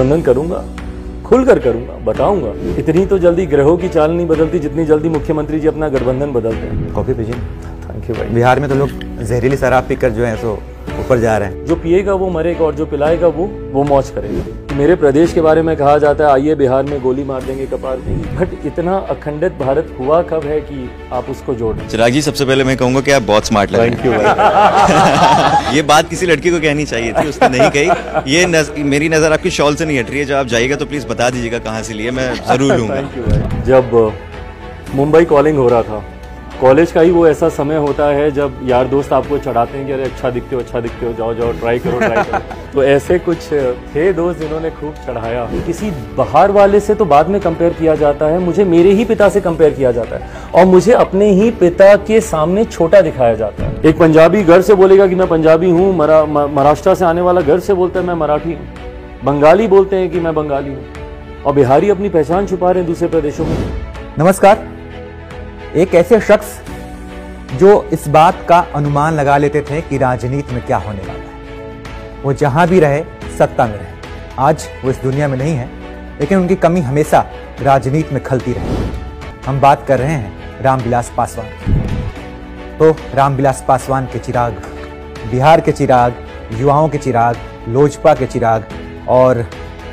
प्रबंधन करूंगा खुलकर करूंगा बताऊंगा इतनी तो जल्दी ग्रहों की चाल नहीं बदलती जितनी जल्दी मुख्यमंत्री जी अपना गठबंधन बदलते हैं कॉफी पीजिए थैंक यू भाई बिहार में तो लोग जहरीली शराब पीकर जो है सो ऊपर जा रहे हैं जो पिएगा वो मरेगा और जो पिलाएगा वो वो मौज करेगा मेरे प्रदेश के बारे में कहा जाता है आइए बिहार में गोली मार देंगे कपार में बट इतना अखंडित भारत हुआ कब है कि आप उसको जोड़ चिराग जी सबसे पहले मैं कहूंगा कि आप बहुत स्मार्ट लग थैंक यू ये बात किसी लड़की को कहनी चाहिए थी उसने नहीं कही ये नज, मेरी नज़र आपकी शॉल से नहीं हट रही है जब आप जाइएगा तो प्लीज़ बता दीजिएगा कहाँ से लिए मैं ज़रूर लूंगा जब मुंबई कॉलिंग हो रहा था कॉलेज का ही वो ऐसा समय होता है जब यार दोस्त आपको चढ़ाते हैं कि अरे अच्छा दिखते हो अच्छा दिखते हो जाओ जाओ ट्राई करो ट्राई करो तो ऐसे कुछ थे दोस्त जिन्होंने खूब चढ़ाया किसी बाहर वाले से तो बाद में कंपेयर किया जाता है मुझे मेरे ही पिता से कंपेयर किया जाता है और मुझे अपने ही पिता के सामने छोटा दिखाया जाता है एक पंजाबी घर से बोलेगा कि मैं पंजाबी हूँ महाराष्ट्र से आने वाला घर से बोलता है मैं मराठी हूँ बंगाली बोलते हैं कि मैं बंगाली हूँ और बिहारी अपनी पहचान छुपा रहे हैं दूसरे प्रदेशों में नमस्कार एक ऐसे शख्स जो इस बात का अनुमान लगा लेते थे कि राजनीति में क्या होने वाला है वो जहां भी रहे सत्ता में रहे आज वो इस दुनिया में नहीं है लेकिन उनकी कमी हमेशा राजनीति में खलती रही हम बात कर रहे हैं रामविलास पासवान तो रामविलास पासवान के चिराग बिहार के चिराग युवाओं के चिराग लोजपा के चिराग और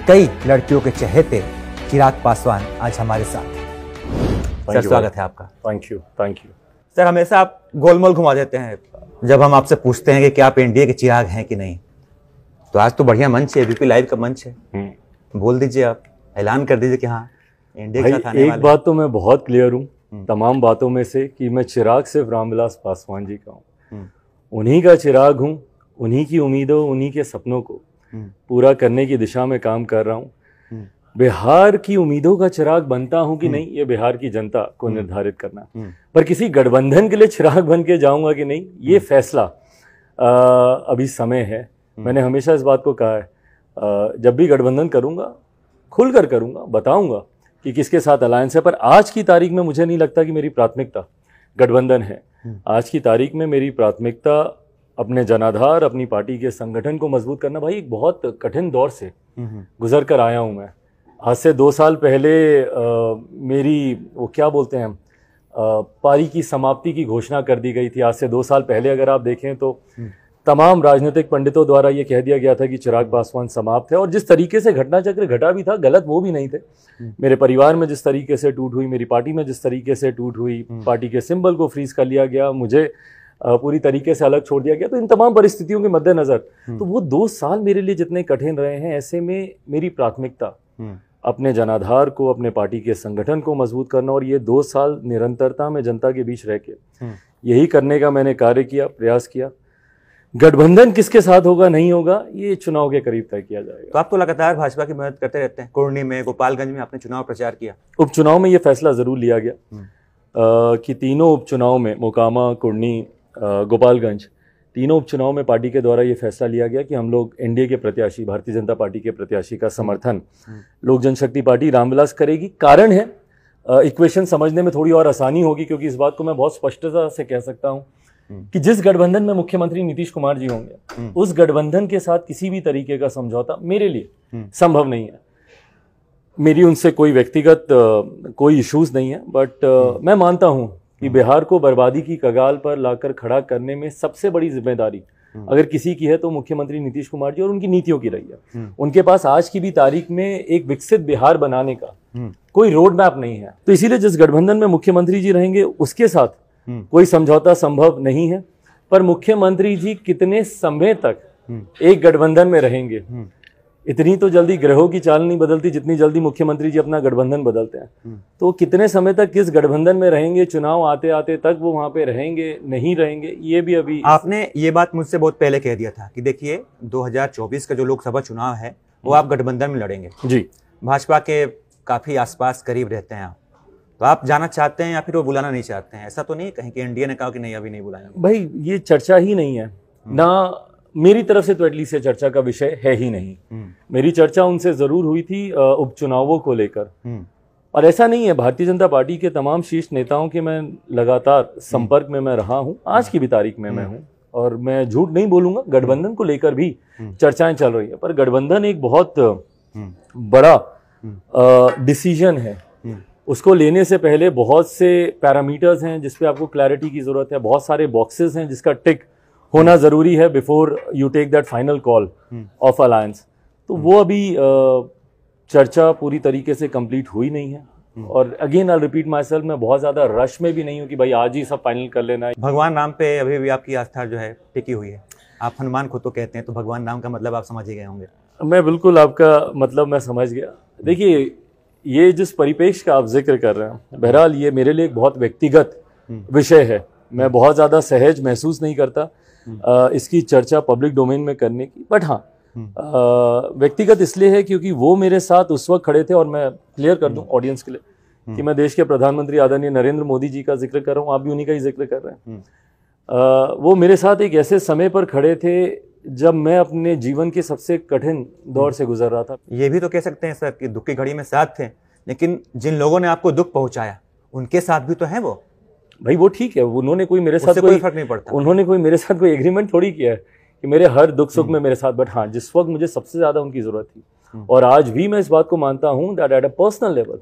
कई लड़कियों के चहेते चिराग पासवान आज हमारे साथ सर स्वागत है आपका thank you thank you sir हमेशा आप गोलमोल घुमा देते हैं जब हम आपसे पूछते हैं कि क्या आप एनडीए के चिराग हैं कि नहीं तो आज तो बढ़िया मंच है बीपी लाइव का मंच है हम्म। बोल दीजिए आप ऐलान कर दीजिए कि हाँ एनडीए का साथ एक बात तो मैं बहुत क्लियर हूँ हम्म। तमाम बातों में से कि मैं चिराग सिर्फ रामविलास पासवान जी का हूँ हम्म। उन्हीं का चिराग हूँ उन्हीं की उम्मीदों उन्हीं के सपनों को पूरा करने की दिशा में काम कर रहा हूँ बिहार की उम्मीदों का चिराग बनता हूं कि हम्म। नहीं ये बिहार की जनता को हम्म। निर्धारित करना हम्म। पर किसी गठबंधन के लिए चिराग बन के जाऊंगा कि नहीं ये फैसला आ, अभी समय है मैंने हमेशा इस बात को कहा है आ, जब भी गठबंधन करूंगा खुलकर करूंगा बताऊंगा कि किसके साथ अलायंस है पर आज की तारीख में मुझे नहीं लगता कि मेरी प्राथमिकता गठबंधन है आज की तारीख में मेरी प्राथमिकता अपने जनाधार अपनी पार्टी के संगठन को मजबूत करना भाई एक बहुत कठिन दौर से गुजर कर आया हूं मैं आज से दो साल पहले आ, मेरी वो क्या बोलते हैं पारी की समाप्ति की घोषणा कर दी गई थी आज से दो साल पहले अगर आप देखें तो हम्म। तमाम राजनीतिक पंडितों द्वारा ये कह दिया गया था कि चिराग पासवान समाप्त है और जिस तरीके से घटनाचक्र घटा भी था गलत वो भी नहीं थे हम्म। मेरे परिवार में जिस तरीके से टूट हुई मेरी पार्टी में जिस तरीके से टूट हुई हम्म। पार्टी के सिंबल को फ्रीज कर लिया गया मुझे पूरी तरीके से अलग छोड़ दिया गया तो इन तमाम परिस्थितियों के मद्देनज़र तो वो दो साल मेरे लिए जितने कठिन रहे हैं ऐसे में मेरी प्राथमिकता अपने जनाधार को अपने पार्टी के संगठन को मजबूत करना और ये दो साल निरंतरता में जनता के बीच रह के हम्म। यही करने का मैंने कार्य किया प्रयास किया गठबंधन किसके साथ होगा नहीं होगा ये चुनाव के करीब तय किया जाएगा तो आप तो लगातार भाजपा की मदद करते रहते हैं कुर्णी में गोपालगंज में आपने चुनाव प्रचार किया उपचुनाव में ये फैसला ज़रूर लिया गया आ, हम्म। कि तीनों उपचुनाव में मोकामा कुर्णी गोपालगंज तीनों उपचुनाव में पार्टी के द्वारा ये फैसला लिया गया कि हम लोग एनडीए के प्रत्याशी भारतीय जनता पार्टी के प्रत्याशी का समर्थन हम्म। लोक जनशक्ति पार्टी रामविलास करेगी कारण है इक्वेशन समझने में थोड़ी और आसानी होगी क्योंकि इस बात को मैं बहुत स्पष्टता से कह सकता हूँ हम्म। कि जिस गठबंधन में मुख्यमंत्री नीतीश कुमार जी होंगे हम्म। उस गठबंधन के साथ किसी भी तरीके का समझौता मेरे लिए संभव नहीं है मेरी उनसे कोई व्यक्तिगत कोई इश्यूज नहीं है बट मैं मानता हूँ कि बिहार को बर्बादी की कगाल पर लाकर खड़ा करने में सबसे बड़ी जिम्मेदारी हम्म। अगर किसी की है तो मुख्यमंत्री नीतीश कुमार जी और उनकी नीतियों की रही है हम्म। उनके पास आज की भी तारीख में एक विकसित बिहार बनाने का हम्म। कोई रोड मैप नहीं है तो इसीलिए जिस गठबंधन में मुख्यमंत्री जी रहेंगे उसके साथ कोई समझौता संभव नहीं है पर मुख्यमंत्री जी कितने समय तक एक गठबंधन में रहेंगे इतनी तो जल्दी ग्रहों की चाल नहीं बदलती जितनी जल्दी मुख्यमंत्री जी अपना गठबंधन बदलते हैं हम्म। तो कितने समय तक किस गठबंधन में रहेंगे चुनाव आते आते तक वो वहां पे रहेंगे नहीं रहेंगे ये भी अभी आपने ये बात मुझसे बहुत पहले कह दिया था कि देखिए 2024 का जो लोकसभा चुनाव है वो हम्म। आप गठबंधन में लड़ेंगे जी भाजपा के काफ़ी आसपास करीब रहते हैं आप तो आप जाना चाहते हैं या फिर वो बुलाना नहीं चाहते हैं ऐसा तो नहीं कहें कि एनडीए ने कहा कि नहीं अभी नहीं बुलाया भाई ये चर्चा ही नहीं है हम्म। ना मेरी तरफ से तो एटलीस्ट ये चर्चा का विषय है ही नहीं हम्म। मेरी चर्चा उनसे ज़रूर हुई थी उपचुनावों को लेकर हम्म। और ऐसा नहीं है भारतीय जनता पार्टी के तमाम शीर्ष नेताओं के मैं लगातार हम्म। संपर्क में मैं रहा हूँ आज की भी तारीख में मैं हूँ और मैं झूठ नहीं बोलूंगा गठबंधन को लेकर भी चर्चाएं चल रही है पर गठबंधन एक बहुत बड़ा डिसीजन है उसको लेने से पहले बहुत से पैरामीटर्स हैं जिसपे आपको क्लैरिटी की ज़रूरत है बहुत सारे बॉक्सेस हैं जिसका टिक होना ज़रूरी है before you take that final call of alliance तो हम्म। वो अभी चर्चा पूरी तरीके से कंप्लीट हुई नहीं है हम्म। और again I repeat myself मैं बहुत ज़्यादा रश में भी नहीं हूँ कि भाई आज ही सब फाइनल कर लेना है भगवान नाम पे अभी भी आपकी आस्था जो है टिकी हुई है आप हनुमान खुद तो कहते हैं तो भगवान नाम का मतलब आप समझ ही गए होंगे मैं बिल्कुल आपका मतलब मैं समझ गया देखिए ये जिस परिपेक्ष का आप जिक्र कर रहे हैं बहरहाल ये मेरे लिए एक बहुत व्यक्तिगत हम्म। विषय है मैं बहुत ज़्यादा सहज महसूस नहीं करता हम्म। इसकी चर्चा पब्लिक डोमेन में करने की बट हाँ हम्म। व्यक्तिगत इसलिए है क्योंकि वो मेरे साथ उस वक्त खड़े थे और मैं क्लियर कर दूं ऑडियंस हम्म। के लिए कि मैं देश के प्रधानमंत्री आदरणीय नरेंद्र मोदी जी का जिक्र कर रहा हूँ आप भी उन्हीं का ही जिक्र कर रहे हैं वो मेरे साथ एक ऐसे समय पर खड़े थे जब मैं अपने जीवन के सबसे कठिन दौर से गुजर रहा था ये भी तो कह सकते हैं सर कि दुख की घड़ी में साथ थे लेकिन जिन लोगों ने आपको दुख पहुंचाया उनके साथ भी तो हैं वो भाई वो ठीक है उन्होंने कोई मेरे साथ कोई फर्क नहीं पड़ता उन्होंने कोई मेरे साथ कोई एग्रीमेंट थोड़ी किया है कि मेरे हर दुख सुख में हम्म। मेरे साथ बट हाँ जिस वक्त मुझे सबसे ज़्यादा उनकी ज़रूरत थी हम्म। और आज भी मैं इस बात को मानता हूँ that at a personal level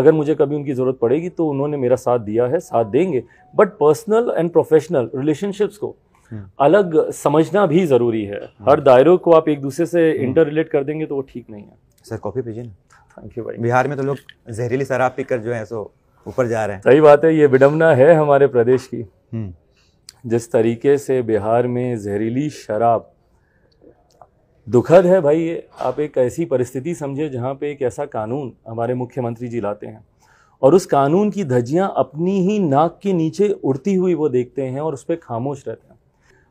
अगर मुझे कभी उनकी ज़रूरत पड़ेगी तो उन्होंने मेरा साथ दिया है साथ देंगे but personal and professional relationships को हम्म। अलग समझना भी ज़रूरी है हर दायरों को आप एक दूसरे से इंटर रिलेट कर देंगे तो वो ठीक नहीं है सर कॉफ़ी पीजिए ना थैंक यू भाई बिहार में तो लोग जहरीली शराब पीकर जो है सो ऊपर जा रहे हैं सही बात है ये विडम्बना है हमारे प्रदेश की हम्म। जिस तरीके से बिहार में जहरीली शराब दुखद है भाई आप एक ऐसी परिस्थिति समझे जहाँ पे एक ऐसा कानून हमारे मुख्यमंत्री जी लाते हैं और उस कानून की धज्जियाँ अपनी ही नाक के नीचे उड़ती हुई वो देखते हैं और उस पर खामोश रहते हैं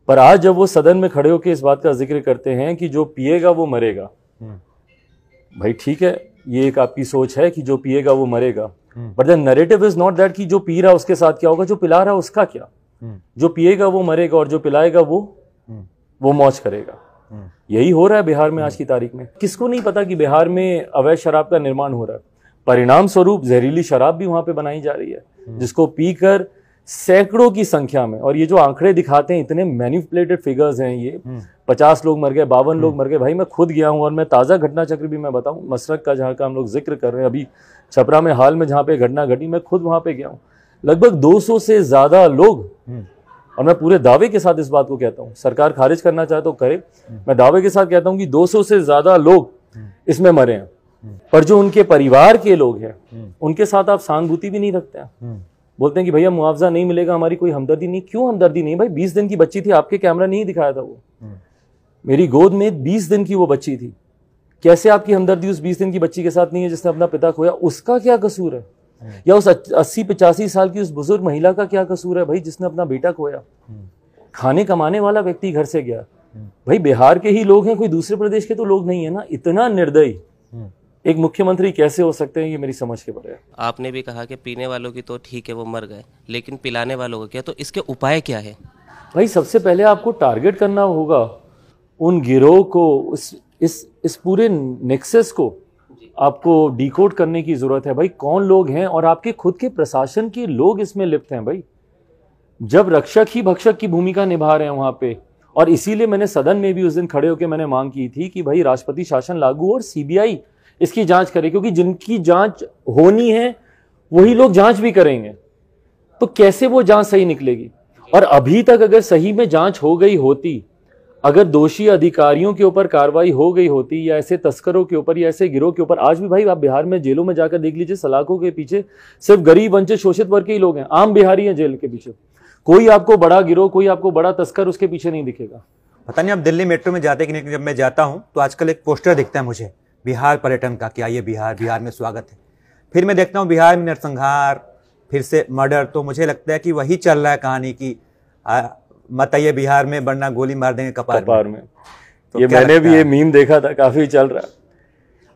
पर आज जब वो सदन में खड़े होकर इस बात का जिक्र करते हैं कि जो पिएगा वो मरेगा हम्म। भाई ठीक है ये एक आपकी सोच है कि जो पिएगा वो मरेगा but the narrative is not that कि जो पी रहा है उसके साथ क्या होगा जो पिला रहा है उसका क्या hmm. जो पिएगा वो मरेगा और जो पिलाएगा वो hmm. वो मौज करेगा hmm. यही हो रहा है बिहार में आज की तारीख में किसको नहीं पता कि बिहार में अवैध शराब का निर्माण हो रहा है परिणाम स्वरूप जहरीली शराब भी वहां पे बनाई जा रही है जिसको पीकर सैकड़ों की संख्या में और ये जो आंकड़े दिखाते हैं इतने मैन्युपुलेटेड फिगर्स हैं ये हम्म। पचास लोग मर गए बावन हम्म। लोग मर गए भाई मैं खुद गया हूँ और मैं ताज़ा घटना चक्र भी मैं बताऊँ मसरक का जहाँ का हम लोग जिक्र कर रहे हैं अभी छपरा में हाल में जहाँ पे घटना घटी मैं खुद वहाँ पे गया हूँ लगभग 200 से ज़्यादा लोग हम्म। और मैं पूरे दावे के साथ इस बात को कहता हूँ सरकार खारिज करना चाहे तो करे मैं दावे के साथ कहता हूँ कि 200 से ज़्यादा लोग इसमें मरे हैं पर जो उनके परिवार के लोग हैं उनके साथ आप सहानुभूति भी नहीं रखते हैं बोलते हैं कि भैया मुआवजा नहीं मिलेगा हमारी कोई हमदर्दी नहीं क्यों हमदर्दी नहीं भाई बीस दिन की बच्ची थी आपके कैमरा नहीं दिखाया था वो हम्म। मेरी गोद में बीस दिन की वो बच्ची थी कैसे आपकी हमदर्दी उस बीस दिन की बच्ची के साथ नहीं है जिसने अपना पिता खोया उसका क्या कसूर है हम्म। या उस अस्सी पचासी साल की उस बुजुर्ग महिला का क्या कसूर है भाई जिसने अपना बेटा खोया हम्म। खाने कमाने वाला व्यक्ति घर से गया भाई बिहार के ही लोग हैं कोई दूसरे प्रदेश के तो लोग नहीं है ना इतना निर्दयी एक मुख्यमंत्री कैसे हो सकते हैं ये मेरी समझ के बड़े आपने भी कहा कि पीने वालों की तो ठीक है वो मर गए लेकिन पिलाने वालों का क्या तो इसके उपाय क्या है भाई सबसे पहले आपको टारगेट करना होगा उन गिरोह को उस इस इस पूरे नेक्सेस को आपको डिकोड करने की ज़रूरत है भाई कौन लोग हैं और आपके खुद के प्रशासन के लोग इसमें लिप्त हैं भाई जब रक्षक ही भक्षक की भूमिका निभा रहे हैं वहाँ पे और इसीलिए मैंने सदन में भी उस दिन खड़े होकर मैंने मांग की थी कि भाई राष्ट्रपति शासन लागू और सीबीआई इसकी जांच करें क्योंकि जिनकी जांच होनी है वही लोग जांच भी करेंगे तो कैसे वो जांच सही निकलेगी और अभी तक अगर सही में जांच हो गई होती अगर दोषी अधिकारियों के ऊपर कार्रवाई हो गई होती या ऐसे तस्करों के ऊपर या ऐसे गिरोह के ऊपर आज भी भाई आप बिहार में जेलों में जाकर देख लीजिए सलाखों के पीछे सिर्फ गरीब वंचित शोषित वर्ग के ही लोग हैं आम बिहारी हैं जेल के पीछे कोई आपको बड़ा गिरोह कोई आपको बड़ा तस्कर उसके पीछे नहीं दिखेगा पता नहीं आप दिल्ली मेट्रो में जाते कि नहीं जब मैं जाता हूँ तो आजकल एक पोस्टर दिखता है मुझे बिहार पर्यटन का कि आइए बिहार बिहार में स्वागत है फिर मैं देखता हूँ बिहार में नरसंहार फिर से मर्डर तो मुझे लगता है कि वही चल रहा है कहानी की मत आइए बिहार में वरना गोली मार देंगे कपार, कपार में, में। तो ये मैंने भी ये मीम देखा था काफ़ी चल रहा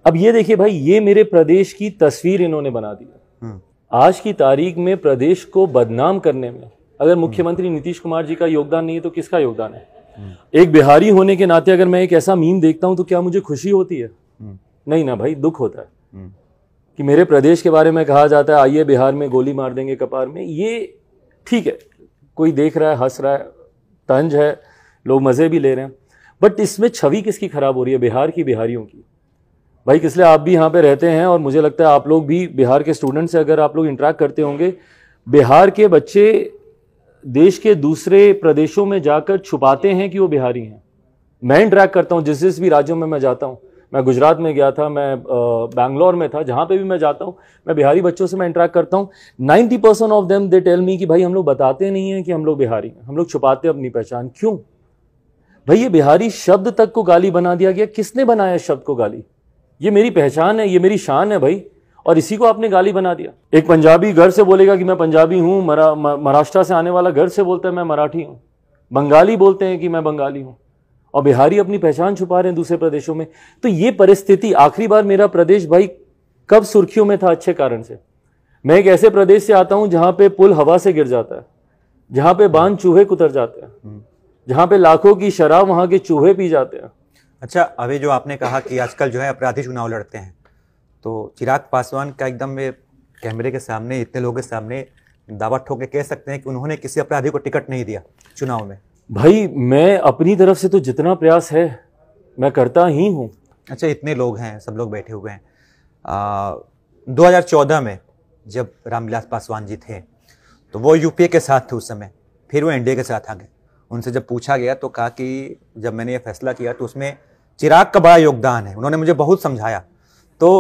अब ये देखिए भाई ये मेरे प्रदेश की तस्वीर इन्होंने बना दी हम्म। आज की तारीख में प्रदेश को बदनाम करने में अगर हम्म। मुख्यमंत्री नीतीश कुमार जी का योगदान नहीं है तो किसका योगदान है हम्म। एक बिहारी होने के नाते अगर मैं एक ऐसा मीम देखता हूँ तो क्या मुझे खुशी होती है नहीं ना भाई दुख होता है हम्म। कि मेरे प्रदेश के बारे में कहा जाता है आइए बिहार में गोली मार देंगे कपार में ये ठीक है कोई देख रहा है हंस रहा है तंज है लोग मज़े भी ले रहे हैं बट इसमें छवि किसकी ख़राब हो रही है बिहार की बिहारियों की भाई किसलिए आप भी यहाँ पे रहते हैं और मुझे लगता है आप लोग भी बिहार के स्टूडेंट से अगर आप लोग इंटरेक्ट करते होंगे बिहार के बच्चे देश के दूसरे प्रदेशों में जाकर छुपाते हैं कि वो बिहारी हैं मैं इंटरेक्ट करता हूँ जिस जिस भी राज्यों में मैं जाता हूँ मैं गुजरात में गया था मैं बैंगलोर में था जहाँ पे भी मैं जाता हूँ मैं बिहारी बच्चों से मैं इंटरेक्ट करता हूँ ninety percent of them they tell me कि भाई हम लोग बताते नहीं हैं कि हम लोग बिहारी हैं हम लोग छुपाते अपनी पहचान क्यों भाई ये बिहारी शब्द तक को गाली बना दिया गया किसने बनाया शब्द को गाली ये मेरी पहचान है ये मेरी शान है भाई और इसी को आपने गाली बना दिया एक पंजाबी घर से बोलेगा कि मैं पंजाबी हूँ महाराष्ट्र से आने वाला घर से बोलता है मैं मराठी हूँ बंगाली बोलते हैं कि मैं बंगाली हूँ और बिहारी अपनी पहचान छुपा रहे हैं दूसरे प्रदेशों में तो ये परिस्थिति आखिरी बार मेरा प्रदेश भाई कब सुर्खियों में था अच्छे कारण से मैं एक ऐसे प्रदेश से आता हूं जहां पे पुल हवा से गिर जाता है जहां पे बांध चूहे कुतर जाते हैं हम्म। जहां पे लाखों की शराब वहां के चूहे पी जाते हैं अच्छा अभी जो आपने कहा कि आजकल जो है अपराधी चुनाव लड़ते हैं तो चिराग पासवान का एकदम कैमरे के सामने इतने लोगों के सामने दावा ठोके कह सकते हैं कि उन्होंने किसी अपराधी को टिकट नहीं दिया चुनाव में भाई मैं अपनी तरफ से तो जितना प्रयास है मैं करता ही हूँ अच्छा इतने लोग हैं सब लोग बैठे हुए हैं आ, 2014 में जब रामविलास पासवान जी थे तो वो यूपीए के साथ थे उस समय फिर वो एनडीए के साथ आ गए उनसे जब पूछा गया तो कहा कि जब मैंने ये फैसला किया तो उसमें चिराग का बड़ा योगदान है उन्होंने मुझे बहुत समझाया तो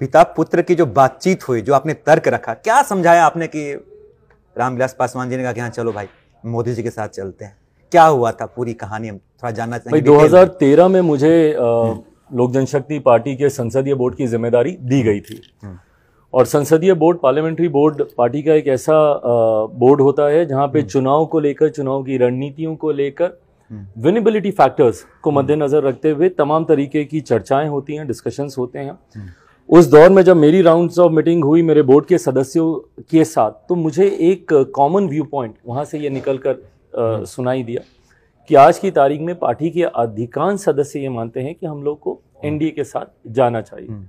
पिता पुत्र की जो बातचीत हुई जो आपने तर्क रखा क्या समझाया आपने कि रामविलास पासवान जी ने कहा कि हाँ चलो भाई मोदी जी के साथ चलते हैं क्या हुआ था पूरी कहानी हम थोड़ा जानना चाहेंगे दो हजार में मुझे हम्म। लोक जनशक्ति पार्टी के संसदीय बोर्ड की जिम्मेदारी दी गई थी हम्म। और संसदीय बोर्ड पार्लियामेंट्री बोर्ड पार्टी का एक ऐसा बोर्ड होता है जहाँ पे हम्म। चुनाव को लेकर चुनाव की रणनीतियों को लेकर विनेबिलिटी फैक्टर्स को मद्देनजर रखते हुए तमाम तरीके की चर्चाएं होती हैं डिस्कशंस होते हैं उस दौर में जब मेरी राउंड्स ऑफ मीटिंग हुई मेरे बोर्ड के सदस्यों के साथ तो मुझे एक कॉमन व्यू पॉइंट वहाँ से ये निकल कर uh, हम्म। सुनाई दिया कि आज की तारीख में पार्टी के अधिकांश सदस्य ये मानते हैं कि हम लोग को एनडीए हम्म। के साथ जाना चाहिए हम्म।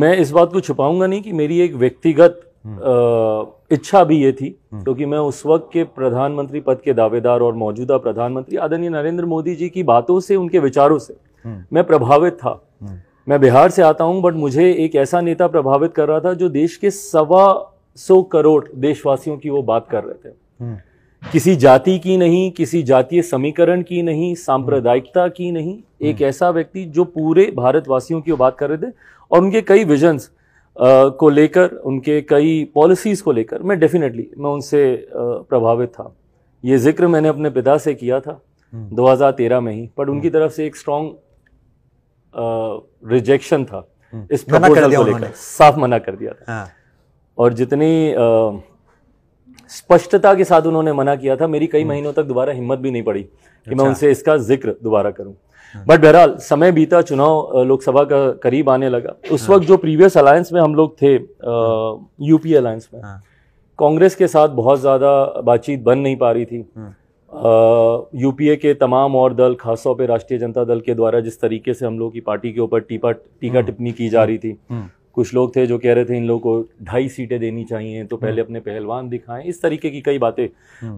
मैं इस बात को छुपाऊंगा नहीं कि मेरी एक व्यक्तिगत uh, इच्छा भी ये थी क्योंकि मैं उस वक्त के प्रधानमंत्री पद के दावेदार और मौजूदा प्रधानमंत्री आदरणीय नरेंद्र मोदी जी की बातों से उनके विचारों से मैं प्रभावित था मैं बिहार से आता हूं बट मुझे एक ऐसा नेता प्रभावित कर रहा था जो देश के सवा सौ करोड़ देशवासियों की वो बात कर रहे थे हम्म। किसी जाति की नहीं किसी जातीय समीकरण की नहीं सांप्रदायिकता की नहीं एक हम्म। ऐसा व्यक्ति जो पूरे भारतवासियों की वो बात कर रहे थे और उनके कई विजन्स को लेकर उनके कई पॉलिसीज़ को लेकर मैं डेफिनेटली मैं उनसे प्रभावित था ये जिक्र मैंने अपने पिता से किया था 2013 हम्म। में ही बट उनकी तरफ से एक स्ट्रॉन्ग रिजेक्शन था हम्म। इस प्रपोजल को लेकर साफ मना कर दिया था हाँ। और जितनी स्पष्टता के साथ उन्होंने मना किया था मेरी कई हम्म। महीनों तक दोबारा हिम्मत भी नहीं पड़ी कि मैं अच्छा। उनसे इसका जिक्र दोबारा करूं हाँ। बट बहरहाल समय बीता चुनाव लोकसभा का करीब आने लगा उस हाँ। वक्त जो प्रीवियस अलायंस में हम लोग थे यूपी अलायंस में कांग्रेस के साथ बहुत ज़्यादा बातचीत बन नहीं पा रही थी यूपीए के तमाम और दल खासतौर पर राष्ट्रीय जनता दल के द्वारा जिस तरीके से हम लोग की पार्टी के ऊपर टीपा टीका हम्म। टिप्पणी की जा रही थी हम्म। कुछ लोग थे जो कह रहे थे इन लोगों को ढाई सीटें देनी चाहिए तो पहले हम्म। अपने पहलवान दिखाएं इस तरीके की कई बातें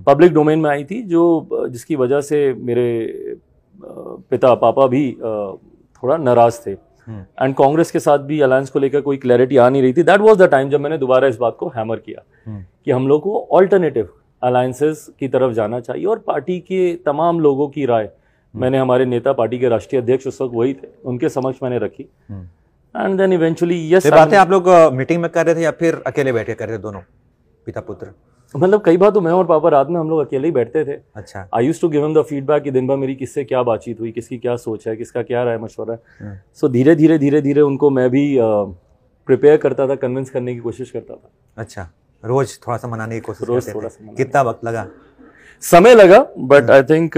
पब्लिक डोमेन में आई थी जो जिसकी वजह से मेरे पिता पापा भी थोड़ा नाराज थे एंड कांग्रेस के साथ भी अलायंस को लेकर कोई क्लैरिटी आ नहीं रही थी दैट वाज द टाइम जब मैंने दोबारा इस बात को हैमर किया कि हम लोग को ऑल्टरनेटिव अलायंसेस की तरफ जाना चाहिए और पार्टी के तमाम लोगों की राय हम्म। मैंने हमारे नेता पार्टी के राष्ट्रीय अध्यक्ष उस वक्त वही थे उनके समक्ष मैंने रखी एंड देन इवेंचुअली यस बातें आप लोग मीटिंग में कर रहे थे या फिर अकेले बैठे कर रहे थे दोनों पिता पुत्र मतलब कई बार तो मैं और पापा रात में हम लोग अकेले ही बैठते थे अच्छा I used to give the feedback कि दिन भर मेरी किससे क्या बातचीत हुई किसकी क्या सोच है किसका क्या राय मशवरा है सो हम्म। धीरे धीरे धीरे धीरे उनको मैं भी प्रिपेयर करता था कन्विंस करने की कोशिश करता था अच्छा रोज थोड़ा सा मनाने की कोशिश रोज थोड़ा सा कितना वक्त लगा समय लगा but I think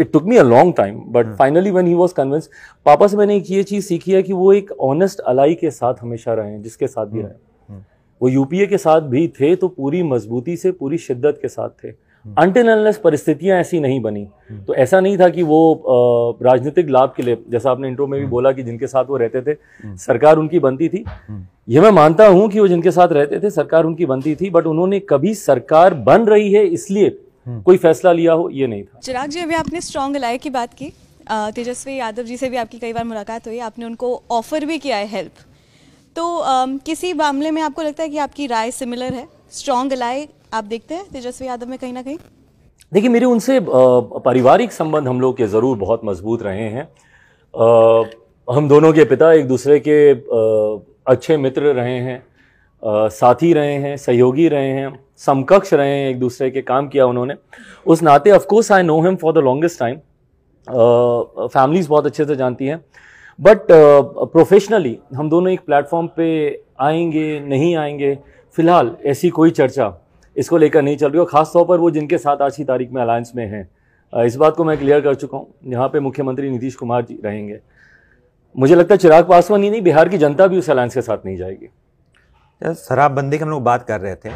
it took me a long time but finally when he was convinced पापा से मैंने एक ये चीज़ सीखी है कि वो एक ऑनेस्ट अलाई के साथ हमेशा रहे हैं जिसके साथ भी हम्म, रहे हम्म। वो यूपीए के साथ भी थे तो पूरी मजबूती से पूरी शिद्दत के साथ थे अनटिल अनलेस परिस्थितियां ऐसी नहीं बनी हम्म। तो ऐसा नहीं था कि वो राजनीतिक लाभ के लिए जैसा आपने इंट्रो में भी हम्म। बोला कि जिनके साथ वो रहते थे हम्म। सरकार उनकी बनती थी ये मैं मानता हूं कि वो जिनके साथ रहते थे सरकार उनकी बनती थी बट उन्होंने कभी सरकार बन रही है इसलिए कोई फैसला लिया हो ये नहीं था चिराग जी अभी आपने स्ट्रॉन्ग लाए की बात की तेजस्वी यादव जी से भी आपकी कई बार मुलाकात हुई आपने उनको ऑफर भी किया है हेल्प तो किसी मामले में आपको लगता है कि आपकी राय सिमिलर है स्ट्रॉन्ग अलाय आप देखते हैं तेजस्वी यादव में कहीं ना कहीं देखिए मेरे उनसे पारिवारिक संबंध हम लोग के ज़रूर बहुत मजबूत रहे हैं आ, हम दोनों के पिता एक दूसरे के आ, अच्छे मित्र रहे हैं आ, साथी रहे हैं सहयोगी रहे हैं समकक्ष रहे हैं एक दूसरे के काम किया उन्होंने उस नाते of course I know him for the longest time families बहुत अच्छे से जानती हैं बट प्रोफेशनली हम दोनों एक प्लेटफॉर्म पे आएंगे नहीं आएंगे फिलहाल ऐसी कोई चर्चा इसको लेकर नहीं चल रही और ख़ासतौर पर वो जिनके साथ आज की तारीख में अलायंस में हैं इस बात को मैं क्लियर कर चुका हूँ यहाँ पे मुख्यमंत्री नीतीश कुमार जी रहेंगे मुझे लगता है चिराग पासवान ही नहीं बिहार की जनता भी उस अलायंस के साथ नहीं जाएगी शराबबंदी की हम लोग बात कर रहे थे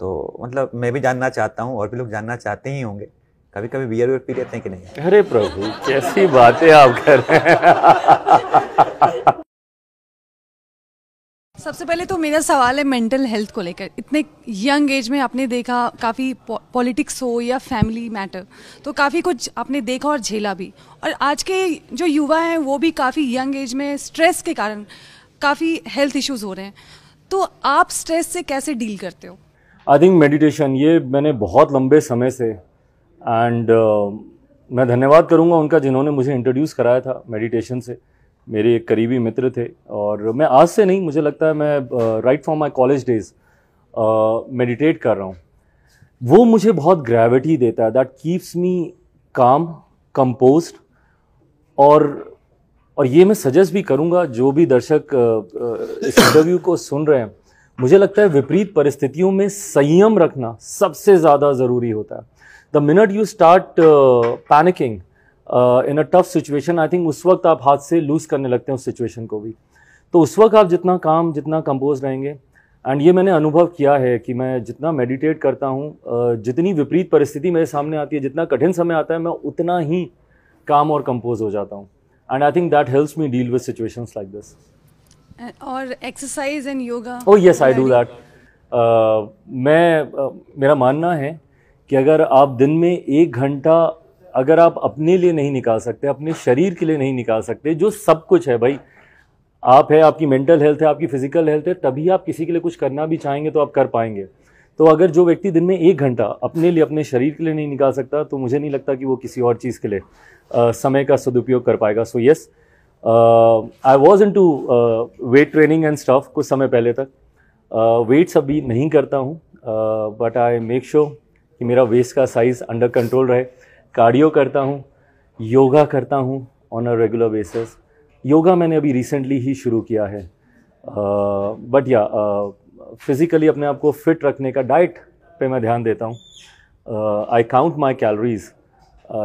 तो मतलब मैं भी जानना चाहता हूँ और भी लोग जानना चाहते ही होंगे कभी कभी बियर वियर पी लेते हैं कि नहीं अरे प्रभु कैसी बातें आप कर रहे हैं सबसे पहले तो मेरा सवाल है मेंटल हेल्थ को लेकर इतने यंग एज में आपने देखा काफ़ी पॉलिटिक्स हो या फैमिली मैटर तो काफ़ी कुछ आपने देखा और झेला भी और आज के जो युवा हैं वो भी काफ़ी यंग एज में स्ट्रेस के कारण काफ़ी हेल्थ इश्यूज हो रहे हैं तो आप स्ट्रेस से कैसे डील करते हो आई थिंक मेडिटेशन ये मैंने बहुत लंबे समय से एंड uh, मैं धन्यवाद करूँगा उनका जिन्होंने मुझे इंट्रोड्यूस कराया था मेडिटेशन से मेरे एक करीबी मित्र थे और मैं आज से नहीं मुझे लगता है मैं right from my college days meditate कर रहा हूँ वो मुझे बहुत ग्रेविटी देता है दैट कीप्स मी काम कंपोज और और ये मैं सजेस्ट भी करूँगा जो भी दर्शक इस इंटरव्यू को सुन रहे हैं मुझे लगता है विपरीत परिस्थितियों में संयम रखना सबसे ज़्यादा ज़रूरी होता है the minute you start panicking in a tough situation I think उस वक्त आप हाथ से लूज़ करने लगते हैं उस सिचुएशन को भी तो उस वक्त आप जितना काम जितना कंपोज रहेंगे एंड ये मैंने अनुभव किया है कि मैं जितना मेडिटेट करता हूँ जितनी विपरीत परिस्थिति मेरे सामने आती है जितना कठिन समय आता है मैं उतना ही काम और कंपोज हो जाता हूँ and I think that helps me deal with situation like this और exercise and yoga oh yes I do that मैं uh, मेरा मानना है कि अगर आप दिन में एक घंटा अगर आप अपने लिए नहीं निकाल सकते अपने शरीर के लिए नहीं निकाल सकते जो सब कुछ है भाई आप है आपकी मेंटल हेल्थ है आपकी फिजिकल हेल्थ है तभी आप किसी के लिए कुछ करना भी चाहेंगे तो आप कर पाएंगे तो अगर जो व्यक्ति दिन में एक घंटा अपने लिए अपने शरीर के लिए नहीं निकाल सकता तो मुझे नहीं लगता कि वो किसी और चीज़ के लिए आ, समय का सदुपयोग कर पाएगा so yes I was into weight training and stuff कुछ समय पहले तक वेट्स अभी नहीं करता हूँ बट आई मेक श्योर कि मेरा वेस्ट का साइज़ अंडर कंट्रोल रहे कार्डियो करता हूँ योगा करता हूँ on a regular basis yoga मैंने अभी रिसेंटली ही शुरू किया है बट या फिज़िकली अपने आप को फिट रखने का डाइट पे मैं ध्यान देता हूँ आई काउंट माई कैलोरीज़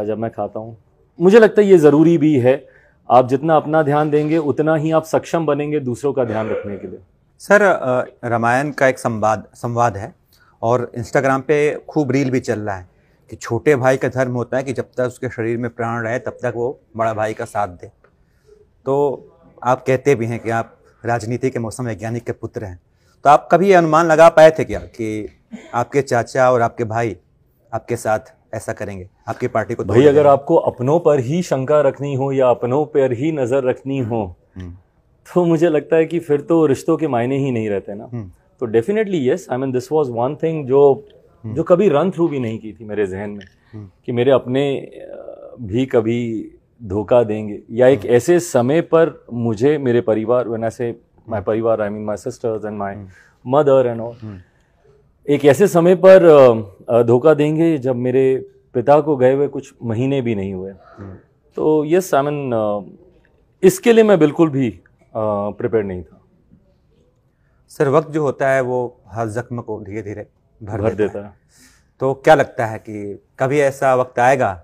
जब मैं खाता हूँ मुझे लगता है ये ज़रूरी भी है आप जितना अपना ध्यान देंगे उतना ही आप सक्षम बनेंगे दूसरों का ध्यान रखने के लिए सर रामायण का एक संवाद संवाद है और इंस्टाग्राम पे खूब रील भी चल रहा है कि छोटे भाई का धर्म होता है कि जब तक उसके शरीर में प्राण रहे तब तक वो बड़ा भाई का साथ दे तो आप कहते भी हैं कि आप राजनीति के मौसम वैज्ञानिक के पुत्र हैं तो आप कभी अनुमान लगा पाए थे क्या कि आपके चाचा और आपके भाई आपके साथ ऐसा करेंगे आपकी पार्टी को भाई अगर आपको अपनों पर ही शंका रखनी हो या अपनों पर ही नज़र रखनी हो हम्म। तो मुझे लगता है कि फिर तो रिश्तों के मायने ही नहीं रहते ना हम्म। तो definitely yes I mean this was one thing जो जो कभी रन थ्रू भी नहीं की थी मेरे जहन में हम्म। कि मेरे अपने भी कभी धोखा देंगे या एक हम्म। ऐसे समय पर मुझे मेरे परिवार वन से माय परिवार I mean my sisters and my mother and all एक ऐसे समय पर धोखा देंगे जब मेरे पिता को गए हुए कुछ महीने भी नहीं हुए हम्म। तो यस आई मीन इसके लिए मैं बिल्कुल भी प्रिपेयर नहीं था सर वक्त जो होता है वो हर जख्म को धीरे धीरे भर, भर देता, है तो क्या लगता है कि कभी ऐसा वक्त आएगा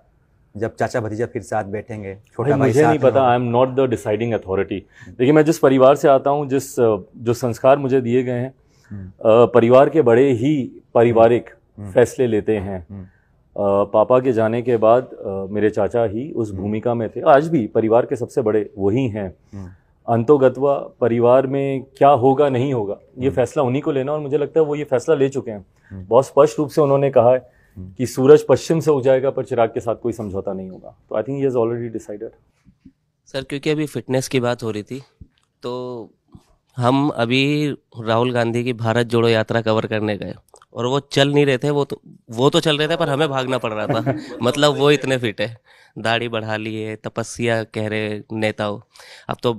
जब चाचा भतीजा फिर साथ बैठेंगे छोटा भाई मुझे नहीं पता I am not the deciding authority देखिए मैं जिस परिवार से आता हूँ जिस जो संस्कार मुझे दिए गए हैं हम्म। परिवार के बड़े ही पारिवारिक हम्म। हम्म। फैसले लेते हैं पापा के जाने के बाद मेरे चाचा ही उस भूमिका में थे आज भी परिवार के सबसे बड़े वही हैं अंतोगतवा परिवार में क्या होगा नहीं होगा ये हम्म। फैसला उन्हीं को लेना और मुझे लगता है वो ये फैसला ले चुके हैं हम्म। बहुत स्पष्ट रूप से उन्होंने कहा है हम्म। कि सूरज पश्चिम से उग जाएगा पर चिराग के साथ कोई समझौता नहीं होगा तो आई थिंक ये इज़ ऑलरेडी डिसाइडेड सर क्योंकि अभी फिटनेस की बात हो रही थी तो हम अभी राहुल गांधी की भारत जोड़ो यात्रा कवर करने गए और वो चल नहीं रहे थे वो तो वो तो चल रहे थे पर हमें भागना पड़ रहा था मतलब वो इतने फिट है दाढ़ी बढ़ा ली है तपस्या कह रहे नेताओं अब तो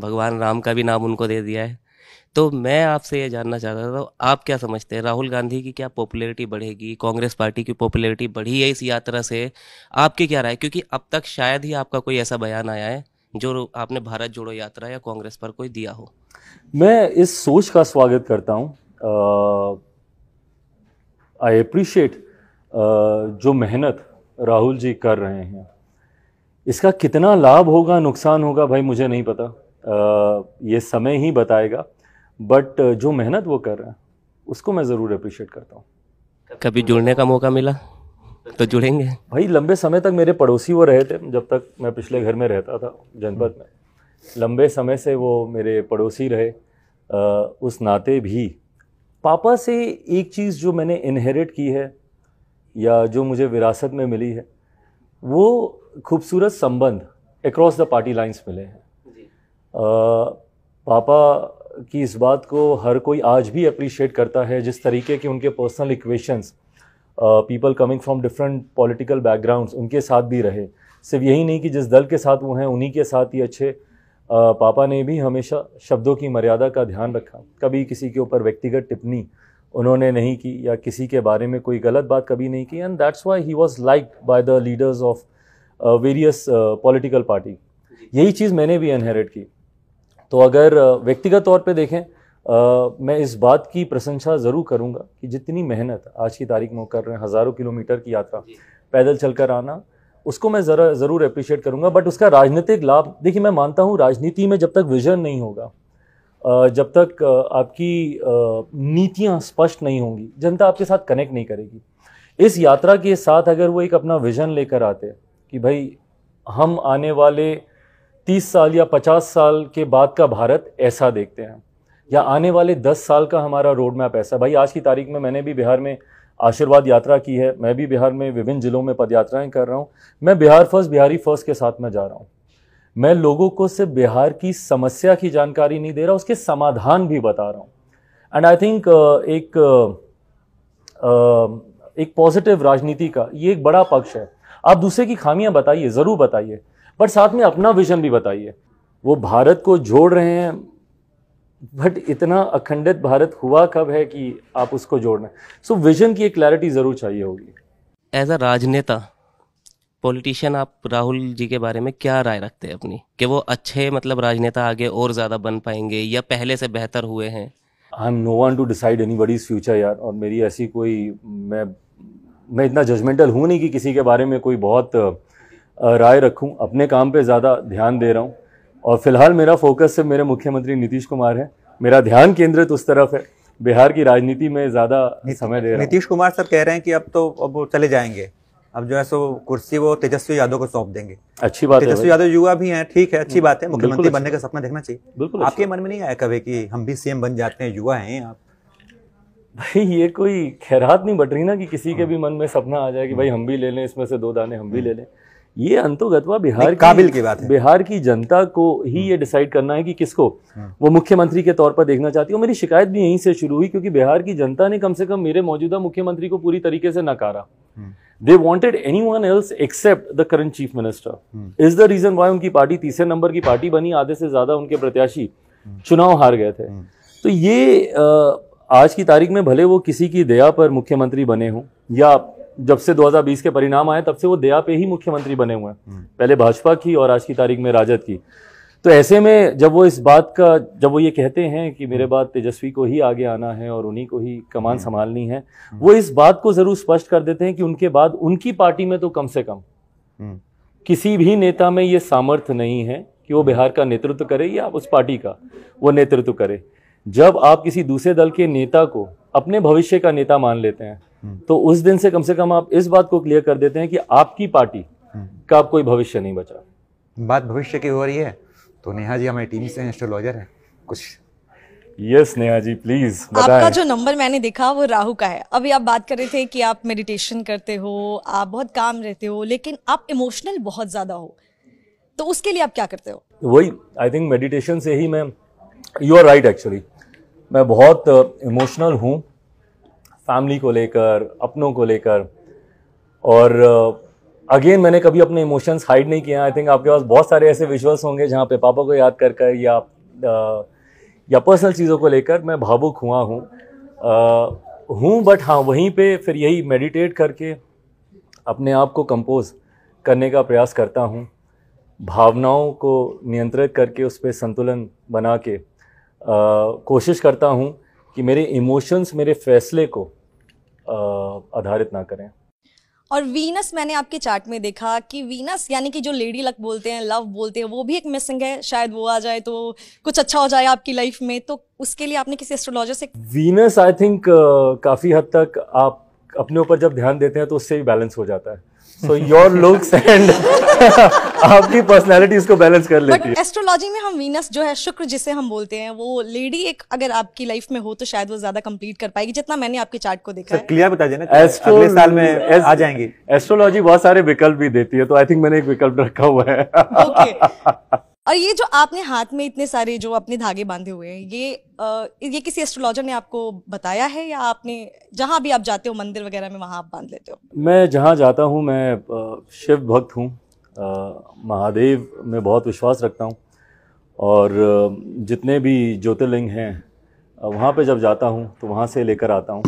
भगवान राम का भी नाम उनको दे दिया है तो मैं आपसे ये जानना चाहता था आप क्या समझते हैं राहुल गांधी की क्या पॉपुलैरिटी बढ़ेगी कांग्रेस पार्टी की पॉपुलैरिटी बढ़ी है इस यात्रा से आपकी क्या राय क्योंकि अब तक शायद ही आपका कोई ऐसा बयान आया है जो आपने भारत जोड़ो यात्रा या कांग्रेस पर कोई दिया हो मैं इस सोच का स्वागत करता हूँ आई अप्रिशिएट जो मेहनत राहुल जी कर रहे हैं इसका कितना लाभ होगा नुकसान होगा भाई मुझे नहीं पता ये समय ही बताएगा बट जो मेहनत वो कर रहे हैं उसको मैं ज़रूर अप्रिशिएट करता हूँ कभी जुड़ने का मौका मिला तो जुड़ेंगे भाई लंबे समय तक मेरे पड़ोसी वो रहे थे जब तक मैं पिछले घर में रहता था जनपद में लंबे समय से वो मेरे पड़ोसी रहे आ, उस नाते भी पापा से एक चीज़ जो मैंने इनहेरिट की है या जो मुझे विरासत में मिली है वो खूबसूरत संबंध अक्रॉस द पार्टी लाइंस मिले हैं पापा की इस बात को हर कोई आज भी अप्रिशिएट करता है जिस तरीके के उनके personal equations people coming from different political backgrounds उनके साथ भी रहे सिर्फ यही नहीं कि जिस दल के साथ वो हैं उन्हीं के साथ ही अच्छे पापा ने भी हमेशा शब्दों की मर्यादा का ध्यान रखा कभी किसी के ऊपर व्यक्तिगत टिप्पणी उन्होंने नहीं की या किसी के बारे में कोई गलत बात कभी नहीं की and that's why he was like by the leaders of various political party यही चीज़ मैंने भी इनहेरिट की तो अगर व्यक्तिगत तौर पे देखें Uh, मैं इस बात की प्रशंसा ज़रूर करूंगा कि जितनी मेहनत आज की तारीख में कर रहे हैं हज़ारों किलोमीटर की यात्रा पैदल चलकर आना उसको मैं ज़रा ज़रूर अप्रिशिएट करूंगा बट उसका राजनीतिक लाभ देखिए मैं मानता हूँ राजनीति में जब तक विजन नहीं होगा जब तक आपकी नीतियाँ स्पष्ट नहीं होंगी जनता आपके साथ कनेक्ट नहीं करेगी इस यात्रा के साथ अगर वो एक अपना विजन लेकर आते कि भाई हम आने वाले 30 साल या 50 साल के बाद का भारत ऐसा देखते हैं या आने वाले 10 साल का हमारा रोड मैप ऐसा भाई आज की तारीख में मैंने भी बिहार में आशीर्वाद यात्रा की है मैं भी बिहार में विभिन्न ज़िलों में पदयात्राएं कर रहा हूँ मैं बिहार फर्स्ट बिहारी फर्स्ट के साथ में जा रहा हूँ मैं लोगों को सिर्फ बिहार की समस्या की जानकारी नहीं दे रहा उसके समाधान भी बता रहा हूँ एंड आई थिंक एक uh, uh, एक पॉजिटिव राजनीति का ये एक बड़ा पक्ष है आप दूसरे की खामियां बताइए ज़रूर बताइए बट साथ में अपना विजन भी बताइए वो भारत को जोड़ रहे हैं बट इतना अखंडित भारत हुआ कब है कि आप उसको जोड़ना सो so, विजन की एक क्लैरिटी ज़रूर चाहिए होगी एज अ राजनेता पॉलिटिशियन आप राहुल जी के बारे में क्या राय रखते हैं अपनी कि वो अच्छे मतलब राजनेता आगे और ज़्यादा बन पाएंगे या पहले से बेहतर हुए हैं I am no one to decide anybody's future यार और मेरी ऐसी कोई मैं मैं इतना जजमेंटल हूँ नहीं कि किसी के बारे में कोई बहुत राय रखूं अपने काम पे ज़्यादा ध्यान दे रहा हूं और फिलहाल मेरा फोकस सिर्फ मेरे मुख्यमंत्री नीतीश कुमार है मेरा ध्यान केंद्रित उस तरफ है बिहार की राजनीति में ज़्यादा समय दे रहा नीतीश कुमार सर कह रहे हैं कि अब तो अब चले जाएंगे अब जो है सो कुर्सी वो तेजस्वी यादव को सौंप देंगे अच्छी बात तेजस्वी यादव युवा भी हैं ठीक है अच्छी हम्म, बात है मुख्यमंत्री बनने का सपना देखना चाहिए बिल्कुल आपके मन में नहीं आया कभी कि हम भी सीएम बन जाते हैं युवा हैं आप भाई ये कोई खैरात नहीं बट रही ना कि किसी के हाँ। भी मन में सपना आ जाए कि भाई हम भी ले लें इसमें से दो दाने हम भी ले हम्म। लें ये अंतोगतवा बिहार काबिल की बात है बिहार की जनता को ही ये डिसाइड करना है कि किसको हाँ। वो मुख्यमंत्री के तौर पर देखना चाहती है मेरी शिकायत भी यहीं से शुरू हुई क्योंकि बिहार की जनता ने कम से कम मेरे मौजूदा मुख्यमंत्री को पूरी तरीके से नकारा दे wanted anyone else except the current chief minister is the reason why उनकी पार्टी तीसरे नंबर की पार्टी बनी आधे से ज्यादा उनके प्रत्याशी हाँ। चुनाव हार गए थे हाँ। तो ये आज की तारीख में भले वो किसी की दया पर मुख्यमंत्री बने हों या जब से 2020 के परिणाम आए तब से वो दया पे ही मुख्यमंत्री बने हुए हैं हम्म। पहले भाजपा की और आज की तारीख में राजद की तो ऐसे में जब वो इस बात का जब वो ये कहते हैं कि मेरे हम्म। बाद तेजस्वी को ही आगे आना है और उन्हीं को ही कमान हम्म। संभालनी है वो इस बात को जरूर स्पष्ट कर देते हैं कि उनके बाद उनकी पार्टी में तो कम से कम किसी भी नेता में ये सामर्थ्य नहीं है कि वो बिहार का नेतृत्व करे या उस पार्टी का वो नेतृत्व करे जब आप किसी दूसरे दल के नेता को अपने भविष्य का नेता मान लेते हैं तो उस दिन से कम से कम आप इस बात को क्लियर कर देते हैं कि आपकी पार्टी का आप कोई भविष्य नहीं बचा बात भविष्य की हो रही है तो नेहा जी हमारी टीम से एस्ट्रोलॉजर है कुछ यस नेहा जी प्लीज आपका जो नंबर मैंने देखा वो राहु का है अभी आप बात कर रहे थे कि आप मेडिटेशन करते हो आप बहुत काम रहते हो लेकिन आप इमोशनल बहुत ज्यादा हो तो उसके लिए आप क्या करते हो वही आई थिंक मेडिटेशन से ही मैं यू आर राइट एक्चुअली मैं बहुत इमोशनल uh, हूँ फैमिली को लेकर अपनों को लेकर और अगेन uh, मैंने कभी अपने इमोशंस हाइड नहीं किया आई थिंक आपके पास बहुत सारे ऐसे विजुअल्स होंगे जहाँ पे पापा को याद कर कर या uh, या पर्सनल चीज़ों को लेकर मैं भावुक हुआ हूँ uh, हूँ बट हाँ वहीं पे फिर यही मेडिटेट करके अपने आप को कंपोज करने का प्रयास करता हूँ भावनाओं को नियंत्रित करके उस पर संतुलन बना के आ, कोशिश करता हूँ कि मेरे इमोशंस मेरे फैसले को आधारित ना करें और वीनस मैंने आपके चार्ट में देखा कि वीनस यानी कि जो लेडी लक बोलते हैं लव बोलते हैं वो भी एक मिसिंग है शायद वो आ जाए तो कुछ अच्छा हो जाए आपकी लाइफ में तो उसके लिए आपने किसी एस्ट्रोलॉजर से वीनस आई थिंक काफ़ी हद तक आप अपने ऊपर जब ध्यान देते हैं तो उससे भी बैलेंस हो जाता है सो योर लुक्स एंड आपकी पर्सनैलिटी इसको बैलेंस कर लेती है एस्ट्रोलॉजी में हम वीनस जो है शुक्र जिसे हम बोलते हैं वो लेडी एक अगर आपकी लाइफ में हो तो शायद वो ज्यादा कंप्लीट कर पाएगी जितना मैंने आपके चार्ट को देखा है क्लियर बता देना अगले साल में आ जाएंगी एस्ट्रोलॉजी बहुत सारे विकल्प भी देती है तो आई थिंक मैंने एक विकल्प रखा हुआ है okay. और ये जो आपने हाथ में इतने सारे जो अपने धागे बांधे हुए हैं ये आ, ये किसी एस्ट्रोलॉजर ने आपको बताया है या आपने जहाँ भी आप जाते हो मंदिर वगैरह में वहाँ आप बांध लेते हो मैं जहाँ जाता हूँ मैं शिव भक्त हूँ महादेव में बहुत विश्वास रखता हूँ और जितने भी ज्योतिर्लिंग हैं वहाँ पे जब जाता हूँ तो वहाँ से लेकर आता हूँ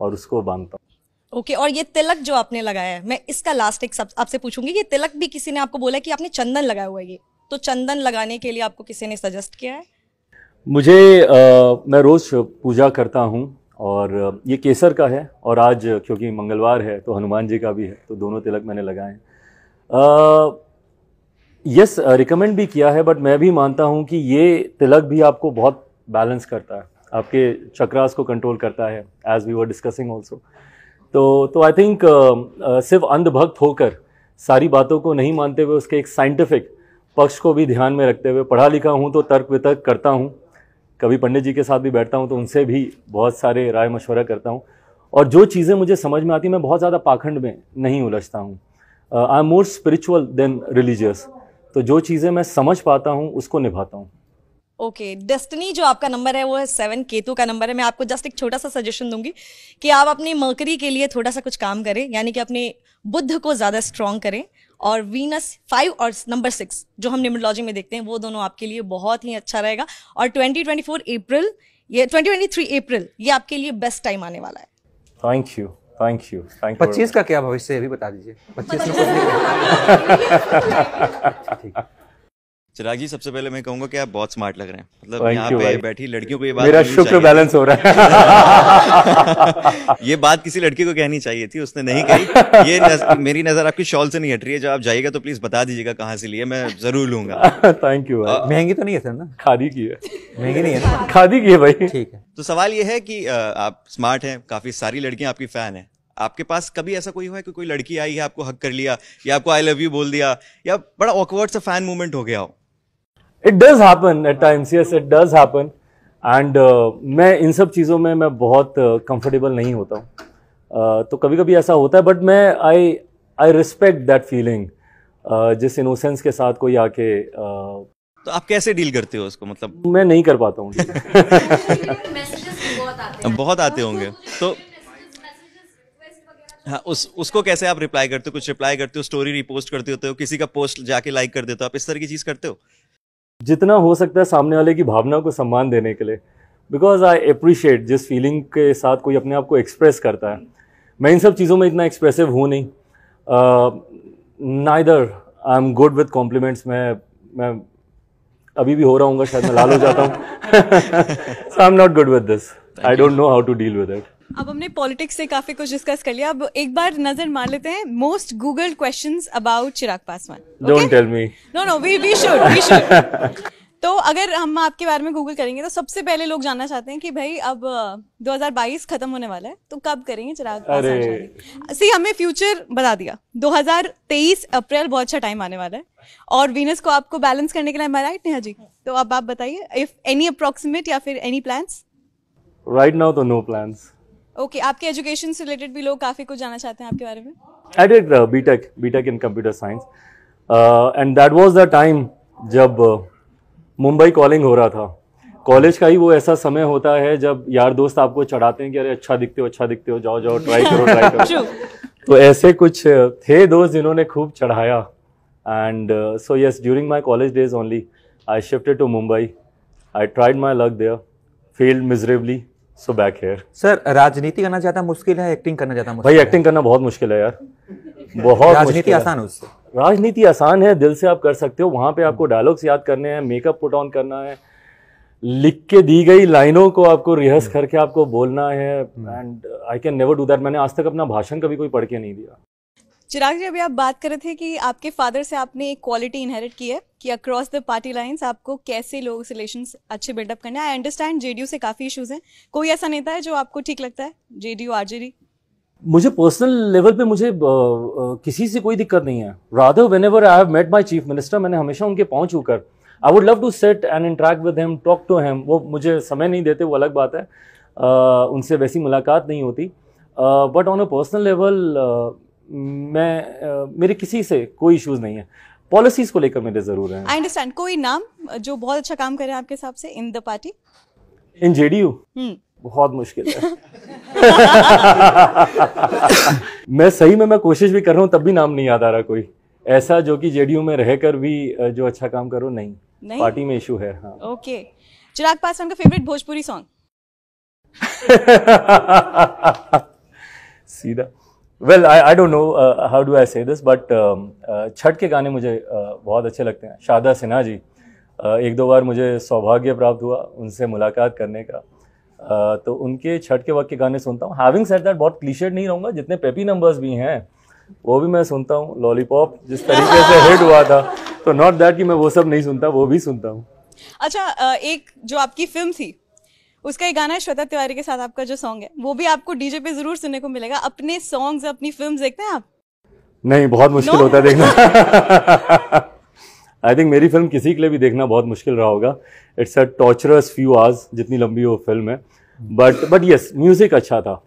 और उसको बांधता हूँ ओके okay, और ये तिलक जो आपने लगाया है मैं इसका लास्ट एक आपसे पूछूंगी ये तिलक भी किसी ने आपको बोला कि आपने चंदन लगाया हुआ है ये तो चंदन लगाने के लिए आपको किसी ने सजेस्ट किया है मुझे आ, मैं रोज़ पूजा करता हूँ और ये केसर का है और आज क्योंकि मंगलवार है तो हनुमान जी का भी है तो दोनों तिलक मैंने लगाए हैं यस रिकमेंड भी किया है बट मैं भी मानता हूँ कि ये तिलक भी आपको बहुत बैलेंस करता है आपके चक्रास को कंट्रोल करता है as we were discussing also तो तो आई थिंक सिर्फ अंधभक्त होकर सारी बातों को नहीं मानते हुए उसके एक साइंटिफिक पक्ष को भी ध्यान में रखते हुए पढ़ा लिखा हूँ तो तर्क वितर्क करता हूँ कभी पंडित जी के साथ भी बैठता हूँ तो उनसे भी बहुत सारे राय मशवरा करता हूँ और जो चीज़ें मुझे समझ में आती मैं बहुत ज़्यादा पाखंड में नहीं उलझता हूँ I am more spiritual than religious तो जो चीज़ें मैं समझ पाता हूँ उसको निभाता हूँ ओके okay, डेस्टिनी जो आपका नंबर है वो है सेवन केतु का नंबर है मैं आपको जस्ट एक छोटा सा सजेशन दूंगी कि आप अपनी मकरी के लिए थोड़ा सा कुछ काम करें यानी कि अपने बुद्ध को ज़्यादा स्ट्रॉन्ग करें और वीनस फाइव और नंबर सिक्स जो हम न्यूमरोलॉजी में देखते हैं वो दोनों आपके लिए बहुत ही अच्छा रहेगा और ट्वेंटी ट्वेंटी फोर अप्रैल ये ट्वेंटी ट्वेंटी थ्री अप्रैल ये आपके लिए बेस्ट टाइम आने वाला है thank you thank you thank पच्चीस का क्या भविष्य है भी बता दीजिए पच्चीस चिराग जी सबसे पहले मैं कहूंगा कि आप बहुत स्मार्ट लग रहे हैं मतलब यहाँ पे बैठी लड़कियों को ये बात मेरा शुक्र बैलेंस हो रहा है ये बात किसी लड़की को कहनी चाहिए थी उसने नहीं कही ये नज, मेरी नजर आपकी शॉल से नहीं हट रही है जब आप जाइएगा तो प्लीज बता दीजिएगा कहाँ से लिए मैं जरूर लूंगा थैंक यू महंगी तो नहीं है सर ना खादी की है महंगी नहीं है खादी की है भाई ठीक है तो सवाल ये है की आप स्मार्ट है काफी सारी लड़कियां आपकी फैन है आपके पास कभी ऐसा कोई हुआ है कि कोई लड़की आई है आपको हक कर लिया या आपको आई लव यू बोल दिया या बड़ा ऑकवर्ड सा फैन मूवमेंट हो गया हो it does happen at times yes it does happen and मैं इन सब चीज़ों में मैं बहुत कंफर्टेबल uh, नहीं होता हूँ uh, तो कभी कभी ऐसा होता है बट मैं I I respect that feeling जिस इनोसेंस के साथ कोई आके uh, तो आप कैसे डील करते हो उसको मतलब मैं नहीं कर पाता हूँ बहुत आते होंगे तो हाँ उस उसको कैसे आप रिप्लाई करते हो कुछ रिप्लाई करते हो स्टोरी रिपोस्ट करते होते हो किसी का पोस्ट जाके लाइक कर देते हो आप इस तरह की चीज़ करते हो जितना हो सकता है सामने वाले की भावना को सम्मान देने के लिए बिकॉज आई अप्रिशिएट जिस फीलिंग के साथ कोई अपने आप को एक्सप्रेस करता है मैं इन सब चीज़ों में इतना एक्सप्रेसिव हूँ नहीं neither I am good with compliments मैं मैं अभी भी हो रहा हूँ शायद मैं लाल हो जाता हूँ so I am not good with this I don't know how to deal with it अब हमने पॉलिटिक्स से काफी कुछ डिस्कस कर लिया अब एक बार नजर मार लेते हैं most Google question about Chirag Paswan don't tell me no no we we should we should तो अगर हम आपके बारे में गूगल करेंगे तो सबसे पहले लोग जानना चाहते हैं कि भाई अब 2022 खत्म होने वाला है तो कब करेंगे चिराग पासवान सी हमें फ्यूचर बता दिया 2023 अप्रैल बहुत अच्छा टाइम आने वाला है और वीनस को आपको बैलेंस करने के लिए राइट नेहा जी तो अब आप बताइए इफ एनी अप्रोक्सीमेट या फिर एनी प्लान्स राइट नाउ तो नो प्लान्स ओके आपके एजुकेशन से रिलेटेड भी लोग काफ़ी कुछ जानना चाहते हैं आपके बारे में I did BTech BTech in computer science and that was the time जब uh, मुंबई कॉलिंग हो रहा था कॉलेज का ही वो ऐसा समय होता है जब यार दोस्त आपको चढ़ाते हैं कि अरे अच्छा दिखते हो अच्छा दिखते हो जाओ जाओ ट्राई करो ट्राई करो तो ऐसे कुछ uh, थे दोस्त जिन्होंने खूब चढ़ाया and so yes during my college days only I shifted to Mumbai I tried my luck there failed miserably so back here sir राजनीति करना ज्यादा मुश्किल है एक्टिंग करना ज्यादा मुश्किल भाई एक्टिंग करना बहुत मुश्किल है यार बहुत राजनीति आसान है उससे राजनीति आसान है दिल से आप कर सकते हो वहां पे आपको डायलॉग्स याद करने हैं मेकअप पुट ऑन करना है लिख के दी गई लाइनों को आपको रिहर्स हम्म। करके आपको बोलना है and I can never do that मैंने आज तक अपना भाषण कभी कोई पढ़ के नहीं दिया चिराग जी अभी आप बात कर रहे थे कि आपके फादर से आपने एक क्वालिटी इनहेरिट की है कि अक्रॉस द पार्टी लाइंस आपको कैसे लोग रिलेशन अच्छे बिल्डअप करने आई अंडरस्टैंड जेडीयू से काफ़ी इश्यूज हैं कोई ऐसा नेता है जो आपको ठीक लगता है जेडीयू आरजेडी मुझे पर्सनल लेवल पे मुझे आ, आ, किसी से कोई दिक्कत नहीं है Raghav whenever I have met my chief minister मैंने हमेशा उनके पहुँच होकर I would love to sit and interact with him talk to him वो मुझे समय नहीं देते वो अलग बात है आ, उनसे वैसी मुलाकात नहीं होती but on a personal level मैं मेरे किसी से कोई इश्यूज नहीं है पॉलिसीज को लेकर मेरे जरूर हैं आई अंडरस्टैंड कोई नाम जो बहुत अच्छा काम करे आपके हिसाब से in the party in JDU बहुत मुश्किल है मैं सही में मैं कोशिश भी कर रहा हूँ तब भी नाम नहीं याद आ रहा कोई ऐसा जो कि जेडीयू में रहकर भी जो अच्छा काम करो नहीं, नहीं? पार्टी में इशू है हाँ ओके चिराग पासवान का फेवरेट भोजपुरी सॉन्ग सीधा well I I don't know how do I say this but Chhath के गाने मुझे uh, बहुत अच्छे लगते हैं शादा सिन्हा जी uh, एक दो बार मुझे सौभाग्य प्राप्त हुआ उनसे मुलाकात करने का uh, तो उनके छठ के वक्त के गाने सुनता हूँ हैविंग सेट दैट बहुत क्लीशेड नहीं रहूँगा जितने पेपी नंबर्स भी हैं वो भी मैं सुनता हूँ लॉलीपॉप जिस तरीके से हिट हुआ था तो नॉट दैट कि मैं वो सब नहीं सुनता वो भी सुनता हूँ अच्छा uh, एक जो आपकी फिल्म थी उसका एक गाना है श्वेता तिवारी के साथ आपका जो सॉन्ग है वो भी आपको डीजे पे जरूर सुनने को मिलेगा अपने सॉन्ग्स अपनी फिल्म देखते हैं आप नहीं बहुत मुश्किल no? होता है देखना आई थिंक मेरी फिल्म किसी के लिए भी देखना बहुत मुश्किल रहा होगा it's a torturous few hours जितनी लंबी वो फिल्म है बट बट यस म्यूज़िक अच्छा था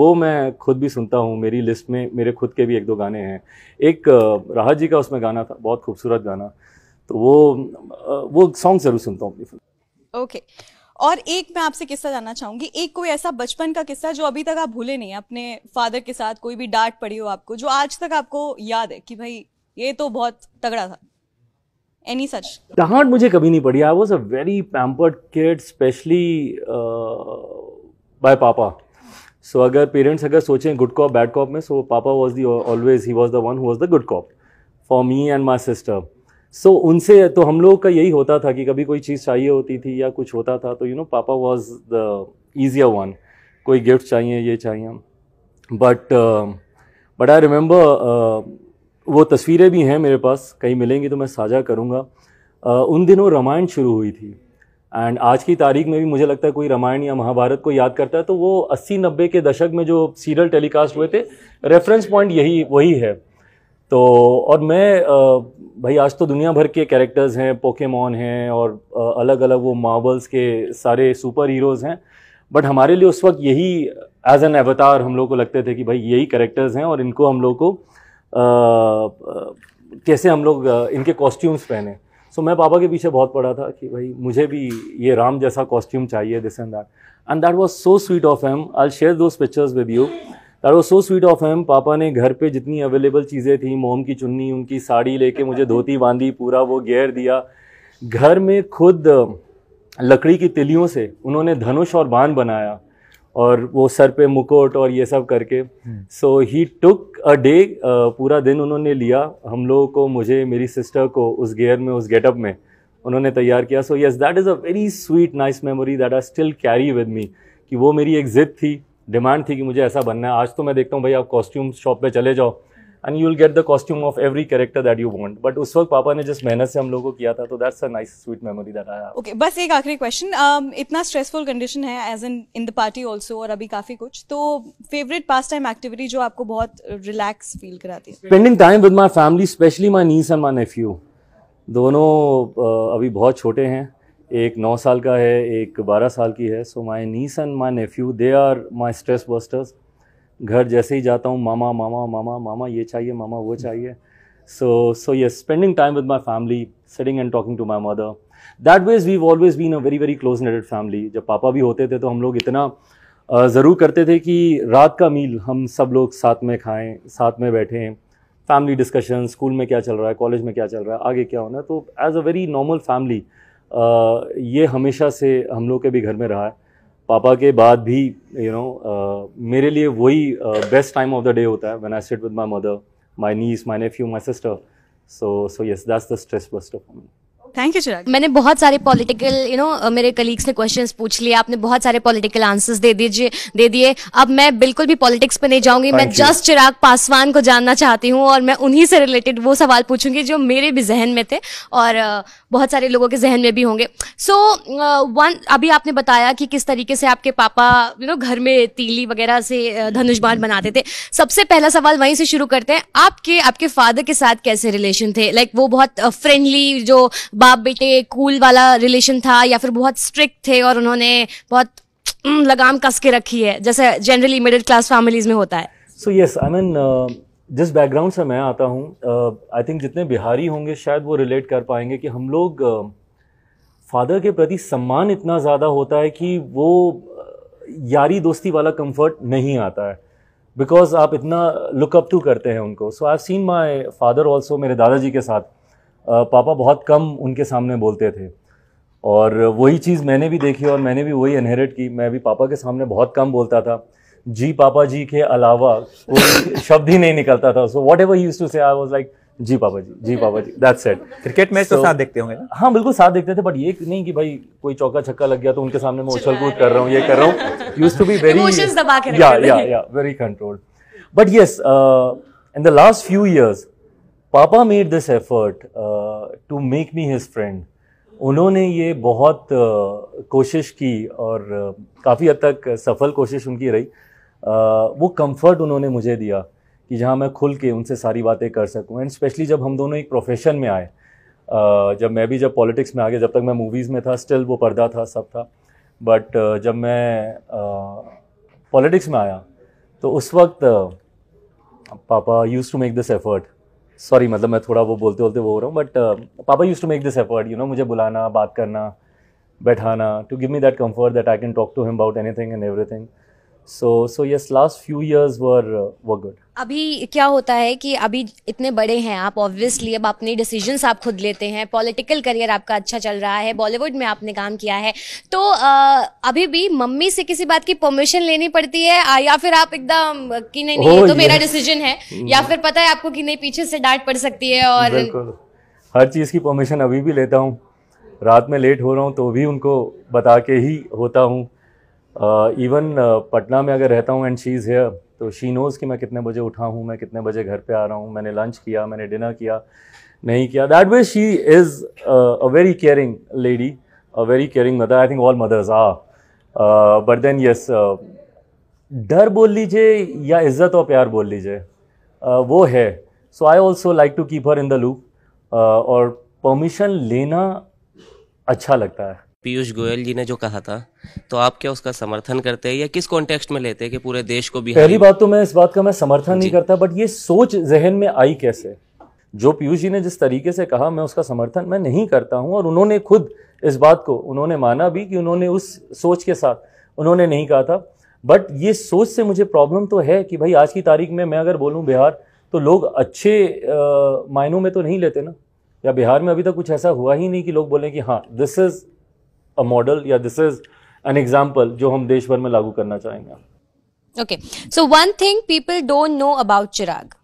वो मैं खुद भी सुनता हूँ मेरी लिस्ट में मेरे खुद के भी एक दो गाने हैं एक राहत जी का उसमें गाना था बहुत खूबसूरत गाना तो वो वो सॉन्ग ज़रूर सुनता हूँ अपनी फिल्म ओके okay. और एक मैं आपसे किस्सा जानना चाहूंगी एक कोई ऐसा बचपन का किस्सा जो अभी तक आप भूले नहीं अपने फादर के साथ कोई भी डांट पड़ी हो आपको जो आज तक आपको याद है कि भाई ये तो बहुत तगड़ा था एनी सच डांट मुझे कभी नहीं पड़ी I was a very pampered kid specially by पापा सो अगर पेरेंट्स अगर सोचें गुड कॉप बैड कॉप में सो पापा was the always he was the one who was the good cop for me and my sister so so, उनसे तो हम लोगों का यही होता था कि कभी कोई चीज़ चाहिए होती थी या कुछ होता था तो यू नो पापा वॉज द ईजियर वन कोई गिफ्ट चाहिए ये चाहिए बट बट आई रिमेंबर वो तस्वीरें भी हैं मेरे पास कहीं मिलेंगी तो मैं साझा करूँगा uh, उन दिनों रामायण शुरू हुई थी एंड आज की तारीख में भी मुझे लगता है कोई रामायण या महाभारत को याद करता है तो वो अस्सी नब्बे के दशक में जो सीरियल टेलीकास्ट हुए थे रेफरेंस पॉइंट यही वही है तो और मैं भाई आज तो दुनिया भर के कैरेक्टर्स हैं पोकेमॉन हैं और अलग अलग वो मावल्स के सारे सुपर हीरोज़ हैं बट हमारे लिए उस वक्त यही एज एन एवतार हम लोग को लगते थे कि भाई यही करेक्टर्स हैं और इनको हम लोग को कैसे हम लोग इनके कॉस्ट्यूम्स पहने सो so, मैं पापा के पीछे बहुत पड़ा था कि भाई मुझे भी ये राम जैसा कॉस्ट्यूम चाहिए this and that and that was so sweet of um I share those pictures with you that was so sweet of him पापा ने घर पे जितनी अवेलेबल चीज़ें थी मोम की चुन्नी उनकी साड़ी लेके मुझे धोती बांधी पूरा वो गेयर दिया घर में खुद लकड़ी की तिलियों से उन्होंने धनुष और बाण बनाया और वो सर पे मुकुट और ये सब करके सो ही टुक अ डे पूरा दिन उन्होंने लिया हम लोगों को मुझे मेरी सिस्टर को उस गेयर में उस गेटअप में उन्होंने तैयार किया so yes that is a very sweet nice memory that I still carry with me कि वो मेरी एक ज़िद थी डिमांड थी कि मुझे ऐसा बनना है आज तो मैं देखता हूँ भाई आप कॉस्ट्यूम शॉप पे चले जाओ and you will get the costume of every character that you want but उस वक्त पापा ने जिस मेहनत से हम लोगों को किया था तो that's a nice sweet memory that आया ओके बस एक आखिरी क्वेश्चन um, इतना स्ट्रेसफुल कंडीशन है as in in the party also और अभी काफी कुछ तो फेवरेट पास टाइम एक्टिविटी जो आपको बहुत रिलैक्स फील कराती है spending time with my family specially my niece and my nephew दोनों uh, अभी बहुत छोटे हैं एक नौ साल का है एक बारह साल की है so my niece and my nephew they are my stress busters घर जैसे ही जाता हूँ मामा मामा मामा मामा ये चाहिए मामा वो चाहिए सो सो ये spending time with my family sitting and talking to my mother that was we always been a very very close knitted family जब पापा भी होते थे तो हम लोग इतना ज़रूर करते थे कि रात का मील हम सब लोग साथ में खाएं साथ में बैठें फैमिली डिस्कशन स्कूल में क्या चल रहा है कॉलेज में क्या चल रहा है आगे क्या होना है तो as a very normal family ये हमेशा से हम लोग के भी घर में रहा है पापा के बाद भी यू you नो know, मेरे लिए वही best time of the day होता है when I sit with my mother my niece my nephew my sister so so yes that's the stress buster for me thank you Chirag मैंने बहुत सारे political you know मेरे colleagues ने questions पूछ लिए आपने बहुत सारे पॉलिटिकल आंसर्स दे दीजिए दे दिए अब मैं बिल्कुल भी पॉलिटिक्स पे नहीं जाऊंगी मैं जस्ट चिराग पासवान को जानना चाहती हूँ और मैं उन्हीं से रिलेटेड वो सवाल पूछूंगी जो मेरे भी जहन में थे और बहुत सारे लोगों के जहन में भी होंगे सो so, वन अभी आपने बताया कि किस तरीके से आपके पापा यू नो घर में तीली वगैरह से धनुष बाण बनाते थे सबसे पहला सवाल वहीं से शुरू करते हैं आपके आपके फादर के साथ कैसे रिलेशन थे लाइक like, वो बहुत फ्रेंडली जो बाप बेटे कूल वाला रिलेशन था या फिर बहुत स्ट्रिक्ट थे और उन्होंने बहुत लगाम कस के रखी है जैसे जनरली मिडिल क्लास फैमिलीज में होता है सो यस आई मीन जिस बैकग्राउंड से मैं आता हूँ आई uh, थिंक जितने बिहारी होंगे शायद वो रिलेट कर पाएंगे कि हम लोग फादर uh, के प्रति सम्मान इतना ज़्यादा होता है कि वो uh, यारी दोस्ती वाला कंफर्ट नहीं आता है बिकॉज आप इतना लुकअप टू करते हैं उनको so I seen my father also मेरे दादाजी के साथ पापा बहुत कम उनके सामने बोलते थे और वही चीज़ मैंने भी देखी और मैंने भी वही इनहेरिट की मैं भी पापा के सामने बहुत कम बोलता था जी पापा जी के अलावा कोई शब्द ही नहीं निकलता था so whatever used to say I was like जी पापा जी जी पापा जी दैट सेट क्रिकेट मैच तो साथ देखते होंगे हाँ बिल्कुल साथ देखते थे बट ये नहीं कि भाई कोई चौका छक्का लग गया तो उनके सामने मैं उछल कूद कर रहा हूँ ये कर रहा हूँ यूज टू बी वेरी या या very controlled but yes in the last few years पापा made this effort to make me his friend उन्होंने ये बहुत uh, कोशिश की और uh, काफ़ी हद तक सफल कोशिश उनकी रही uh, वो कंफर्ट उन्होंने मुझे दिया कि जहाँ मैं खुल के उनसे सारी बातें कर सकूँ एंड स्पेशली जब हम दोनों एक प्रोफेशन में आए जब मैं भी जब पॉलिटिक्स में आ गया जब तक मैं मूवीज़ में था स्टिल वो पर्दा था सब था बट जब मैं पॉलिटिक्स में आया तो उस वक्त पापा used to make this effort sorry मतलब मैं थोड़ा वो बोलते बोलते वो हो रहा हूँ बट uh, पापा used to make this effort you know मुझे बुलाना बात करना बैठाना to give me that comfort that I can talk to him about anything and everything so so yes last few years were were good अभी क्या होता है कि अभी इतने बड़े हैं आप ऑब्वियसली अब अपने डिसीजंस आप खुद लेते हैं पॉलिटिकल करियर आपका अच्छा चल रहा है बॉलीवुड में आपने काम किया है तो आ, अभी भी मम्मी से किसी बात की परमिशन लेनी पड़ती है आ, या फिर आप एकदम कि नहीं नहीं oh, ये तो मेरा डिसीजन है हम्म। या फिर पता है आपको कि नहीं पीछे से डांट पड़ सकती है और हर चीज़ की परमिशन अभी भी लेता हूँ रात में लेट हो रहा हूँ तो भी उनको बता के ही होता हूँ इवन uh, uh, पटना में अगर रहता हूँ एंड शी इज़ हेयर तो शी नोज़ कि मैं कितने बजे उठा हूँ मैं कितने बजे घर पे आ रहा हूँ मैंने लंच किया मैंने डिनर किया नहीं किया that way she is a very caring lady a very caring mother I think all mothers are but then yes डर बोल लीजिए या इज़्ज़त और प्यार बोल लीजिए uh, वो है so I also like to keep her in the loop और परमिशन लेना अच्छा लगता है पीयूष गोयल जी ने जो कहा था तो आप क्या उसका समर्थन करते हैं या किस कॉन्टेक्स्ट में लेते हैं कि पूरे देश को भी पहली बात तो मैं इस बात का मैं समर्थन नहीं करता बट ये सोच जहन में आई कैसे जो पीयूष जी ने जिस तरीके से कहा मैं उसका समर्थन मैं नहीं करता हूँ और उन्होंने खुद इस बात को उन्होंने माना भी कि उन्होंने उस सोच के साथ उन्होंने नहीं कहा था बट ये सोच से मुझे प्रॉब्लम तो है कि भाई आज की तारीख में मैं अगर बोलूँ बिहार तो लोग अच्छे मायनों में तो नहीं लेते ना या बिहार में अभी तक कुछ ऐसा हुआ ही नहीं कि लोग बोलें कि हाँ दिस इज़ अ मॉडल या दिस इज एन एग्जाम्पल जो हम देश भर में लागू करना चाहेंगे okay so one thing people don't know about Chirag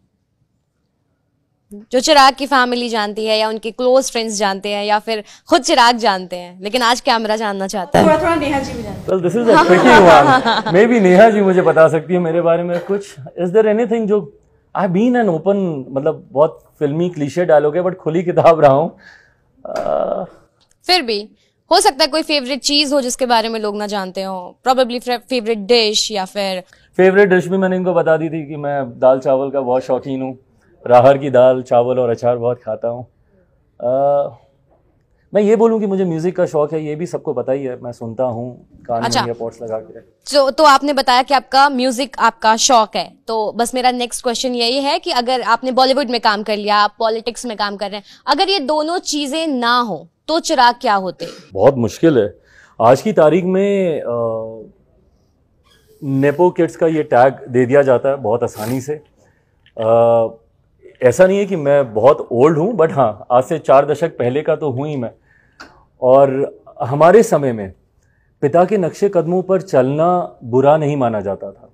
जो चिराग की फैमिली जानती है या उनके क्लोज फ्रेंड्स जानते हैं या फिर खुद चिराग जानते हैं लेकिन आज कैमरा जानना चाहता है थोड़ा थोड़ा नेहा जी भी जानते well, this is maybe Neha ji मुझे बता सकती है मेरे बारे में कुछ इज देर एनीथिंग जो आई बीन एन ओपन मतलब बहुत फिल्मी क्लीशे डायलॉग है बट खुली किताब रहा हूँ uh... फिर भी हो सकता है कोई फेवरेट चीज हो जिसके बारे में लोग ना जानते हो प्रोबेबली फेवरेट डिश या फिर फेवरेट डिश भी मैंने इनको बता दी थी कि मैं दाल चावल का बहुत शौकीन हूँ राहर की दाल चावल और अचार बहुत खाता हूँ मैं ये बोलूँ कि मुझे म्यूजिक का शौक है ये भी सबको पता ही है मैं सुनता हूँ अच्छा। लगा के तो तो आपने बताया कि आपका म्यूजिक आपका शौक है तो बस मेरा नेक्स्ट क्वेश्चन यही है कि अगर आपने बॉलीवुड में काम कर लिया आप पॉलिटिक्स में काम कर रहे हैं अगर ये दोनों चीजें ना हो तो चिराग क्या होते बहुत मुश्किल है आज की तारीख में आ, नेपो किड्स का ये टैग दे दिया जाता है बहुत आसानी से आ, ऐसा नहीं है कि मैं बहुत ओल्ड हूँ बट हाँ आज से चार दशक पहले का तो हूँ ही मैं और हमारे समय में पिता के नक्शे कदमों पर चलना बुरा नहीं माना जाता था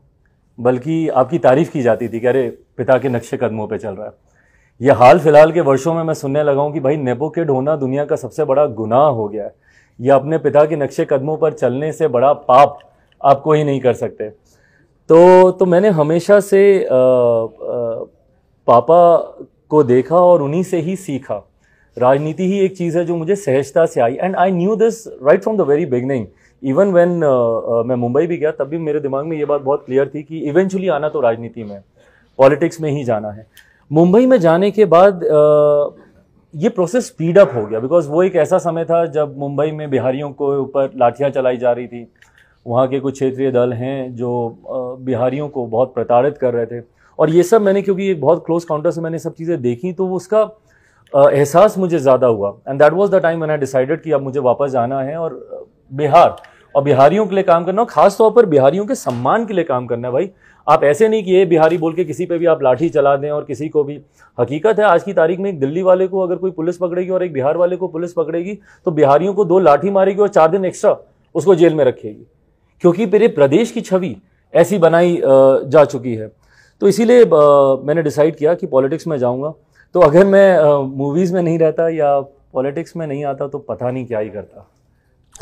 बल्कि आपकी तारीफ़ की जाती थी कि अरे पिता के नक्शे कदमों पर चल रहा है ये हाल फिलहाल के वर्षों में मैं सुनने लगा हूँ कि भाई नेपोकिड होना दुनिया का सबसे बड़ा गुनाह हो गया है या अपने पिता के नक्शे कदमों पर चलने से बड़ा पाप आप कोई नहीं कर सकते तो तो मैंने हमेशा से आ, आ, पापा को देखा और उन्हीं से ही सीखा राजनीति ही एक चीज़ है जो मुझे सहजता से I and I knew this right from the very beginning even when मैं मुंबई भी गया तब भी मेरे दिमाग में ये बात बहुत क्लियर थी कि इवेंचुअली आना तो राजनीति में पॉलिटिक्स में ही जाना है मुंबई में जाने के बाद ये प्रोसेस स्पीड अप हो गया बिकॉज वो एक ऐसा समय था जब मुंबई में बिहारियों को ऊपर लाठियाँ चलाई जा रही थी वहाँ के कुछ क्षेत्रीय दल हैं जो बिहारियों को बहुत प्रताड़ित कर रहे थे और ये सब मैंने क्योंकि बहुत क्लोज काउंटर से मैंने सब चीज़ें देखी तो उसका एहसास मुझे ज़्यादा हुआ and that was the time मैंने डिसाइडेड कि अब मुझे वापस जाना है और बिहार और बिहारियों के लिए काम करना खास तौर पर बिहारियों के सम्मान के लिए काम करना है भाई आप ऐसे नहीं किए बिहारी बोल के किसी पे भी आप लाठी चला दें और किसी को भी हकीकत है आज की तारीख में एक दिल्ली वाले को अगर कोई पुलिस पकड़ेगी और एक बिहार वाले को पुलिस पकड़ेगी तो बिहारियों को दो लाठी मारेगी और चार दिन एक्स्ट्रा उसको जेल में रखेगी क्योंकि मेरे प्रदेश की छवि ऐसी बनाई जा चुकी है तो इसीलिए मैंने डिसाइड किया कि पॉलिटिक्स में जाऊँगा तो अगर मैं मूवीज़ में नहीं रहता या पॉलिटिक्स में नहीं आता तो पता नहीं क्या ही करता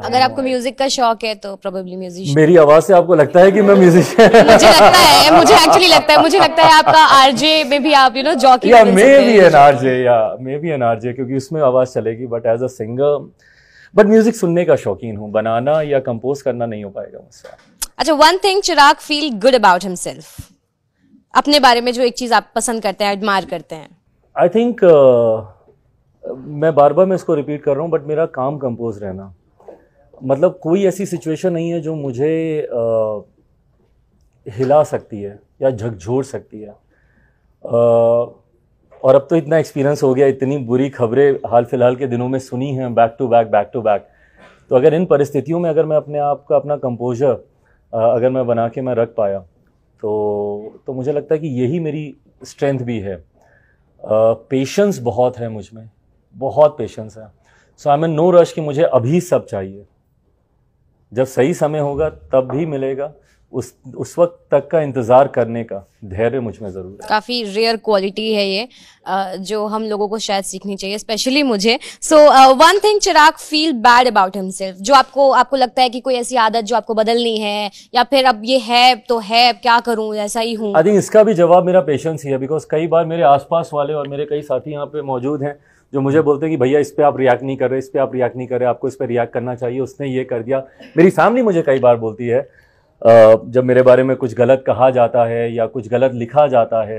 अगर आपको म्यूजिक का शौक है तो प्रोबेबली म्यूजिक मेरी आवाज से आपको लगता है कि मैं म्यूजिक मुझे लगता है मुझे एक्चुअली लगता है मुझे लगता है आपका आरजे में भी आप यू नो जॉकी या मे बी एन आरजे या मे बी एन आरजे क्योंकि उसमें आवाज चलेगी but as a singer but music सुनने का शौकीन हूँ बनाना या कंपोज करना नहीं हो पाएगा मुझसे अच्छा one thing Chirag feel good about himself अपने बारे में जो एक चीज आप पसंद करते हैं एडमायर करते हैं आई थिंक uh, मैं बार बार मैं इसको रिपीट कर रहा हूँ बट मेरा काम कंपोज रहना मतलब कोई ऐसी सिचुएशन नहीं है जो मुझे आ, हिला सकती है या झकझोर सकती है आ, और अब तो इतना एक्सपीरियंस हो गया इतनी बुरी खबरें हाल फिलहाल के दिनों में सुनी हैं back to back back to back तो अगर इन परिस्थितियों में अगर मैं अपने आप का अपना कंपोजर अगर मैं बना के मैं रख पाया तो तो मुझे लगता है कि यही मेरी स्ट्रेंथ भी है पेशेंस बहुत है मुझ में बहुत पेशेंस है so I am no rush कि मुझे अभी सब चाहिए जब सही समय होगा तब भी मिलेगा उस उस वक्त तक का इंतज़ार करने का धैर्य मुझ में ज़रूर है काफ़ी रेयर क्वालिटी है ये जो हम लोगों को शायद सीखनी चाहिए स्पेशली मुझे so one thing Chirag feel bad about himself जो आपको आपको लगता है कि कोई ऐसी आदत जो आपको बदलनी है या फिर अब ये है तो है क्या करूं ऐसा ही हूँ आई थिंक इसका भी जवाब मेरा पेशेंस ही है बिकॉज कई बार मेरे आसपास वाले और मेरे कई साथी यहाँ पे मौजूद हैं जो मुझे हम्म। बोलते हैं कि भैया इस पर आप रिएक्ट नहीं कर रहे इस पर आप रिएक्ट नहीं कर रहे आपको इस पर रिएक्ट करना चाहिए उसने ये कर दिया मेरी फैमिली मुझे कई बार बोलती है जब मेरे बारे में कुछ गलत कहा जाता है या कुछ गलत लिखा जाता है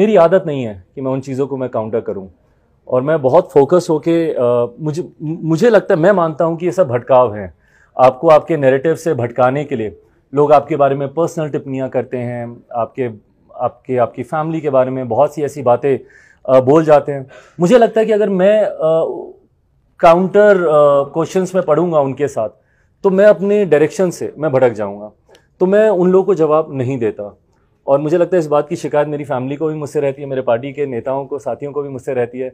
मेरी आदत नहीं है कि मैं उन चीज़ों को मैं काउंटर करूँ और मैं बहुत फोकस होके मुझे मुझे लगता है मैं मानता हूँ कि ये सब भटकाव हैं आपको आपके नेरेटिव से भटकाने के लिए लोग आपके बारे में पर्सनल टिप्पणियाँ करते हैं आपके आपके आपकी फैमिली के बारे में बहुत सी ऐसी बातें बोल जाते हैं मुझे लगता है कि अगर मैं काउंटर क्वेश्चन में पढ़ूंगा उनके साथ तो मैं अपने डायरेक्शन से मैं भटक जाऊंगा तो मैं उन लोगों को जवाब नहीं देता और मुझे लगता है इस बात की शिकायत मेरी फैमिली को भी मुझसे रहती है मेरे पार्टी के नेताओं को साथियों को भी मुझसे रहती है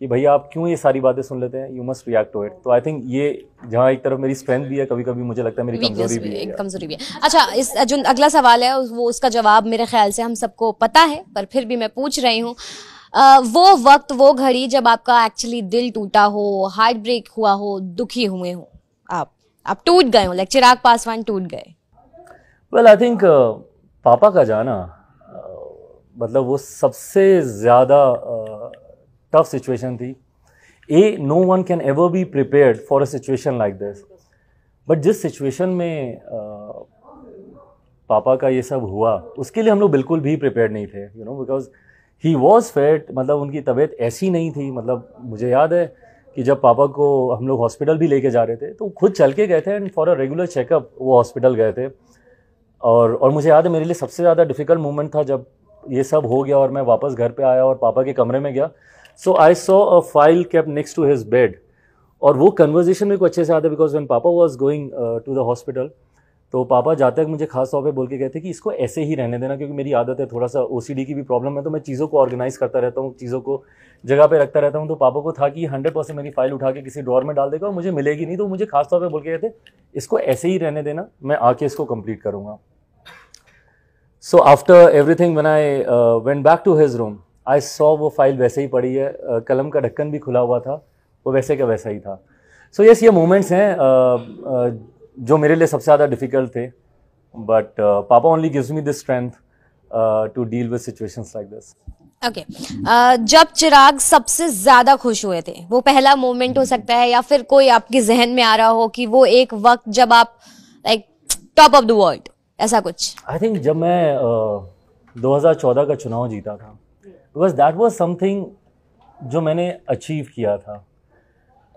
कि भैया आप क्यों ये सारी बातें सुन लेते हैं you must react to it तो आई थिंक ये जहाँ एक तरफ मेरी स्ट्रेंथ भी है कभी कभी मुझे लगता है मेरी कमजोरी भी, भी भी, भी है अच्छा इस जो अगला सवाल है वो उसका जवाब मेरे ख्याल से हम सबको पता है पर फिर भी मैं पूछ रही हूँ वो वक्त वो घड़ी जब आपका एक्चुअली दिल टूटा हो हार्ट ब्रेक हुआ हो दुखी हुए हो आप आप टूट गए हो लाइक चिराग पासवान टूट गए वेल आई थिंक पापा का जाना uh, मतलब वो सबसे ज़्यादा टफ सिचुएशन थी uh no one can ever be prepared for a situation like this but जिस सिचुएशन में uh, पापा का ये सब हुआ उसके लिए हम लोग बिल्कुल भी प्रिपेयर नहीं थे you know because he was fit मतलब उनकी तबीयत ऐसी नहीं थी मतलब मुझे याद है कि जब पापा को हम लोग हॉस्पिटल भी लेके जा रहे थे तो खुद चल के गए थे and for a regular checkup वो हॉस्पिटल गए थे और और मुझे याद है मेरे लिए सबसे ज़्यादा डिफिकल्ट मोमेंट था जब ये सब हो गया और मैं वापस घर पे आया और पापा के कमरे में गया so I saw a file kept next to his bed और वो कन्वर्जेशन मेरे को अच्छे से आता है because when papa was going to the hospital तो पापा जाते मुझे खास तौर पे बोल के गए थे कि इसको ऐसे ही रहने देना क्योंकि मेरी आदत है थोड़ा सा ओ की भी प्रॉब्लम है तो मैं चीज़ों को ऑर्गेनाइज करता रहता हूँ चीज़ों को जगह पे रखता रहता हूँ तो पापा को था कि हंड्रेड परसेंट मेरी फाइल उठा के किसी ड्रॉर में डाल देगा और मुझे मिलेगी नहीं तो मुझे खास तौर पर बोल के गए थे इसको ऐसे ही रहने देना मैं आके इसको कम्प्लीट करूँगा so after everything when I went back to his room I saw वो फाइल वैसे ही पड़ी है uh, कलम का ढक्कन भी खुला हुआ था वो वैसे का वैसा ही था सो यस ये मोमेंट्स हैं uh, uh, जो मेरे लिए सबसे ज़्यादा डिफ़िकल्ट थे but uh, papa only gives me this strength to deal with situations like this okay जब चिराग सबसे ज्यादा खुश हुए थे वो पहला मोमेंट हो सकता है या फिर कोई आपके जहन में आ रहा हो कि वो एक वक्त जब आप like top of the world ऐसा कुछ आई थिंक जब मैं uh, 2014 का चुनाव जीता था बिकॉज दैट वॉज समथिंग जो मैंने अचीव किया था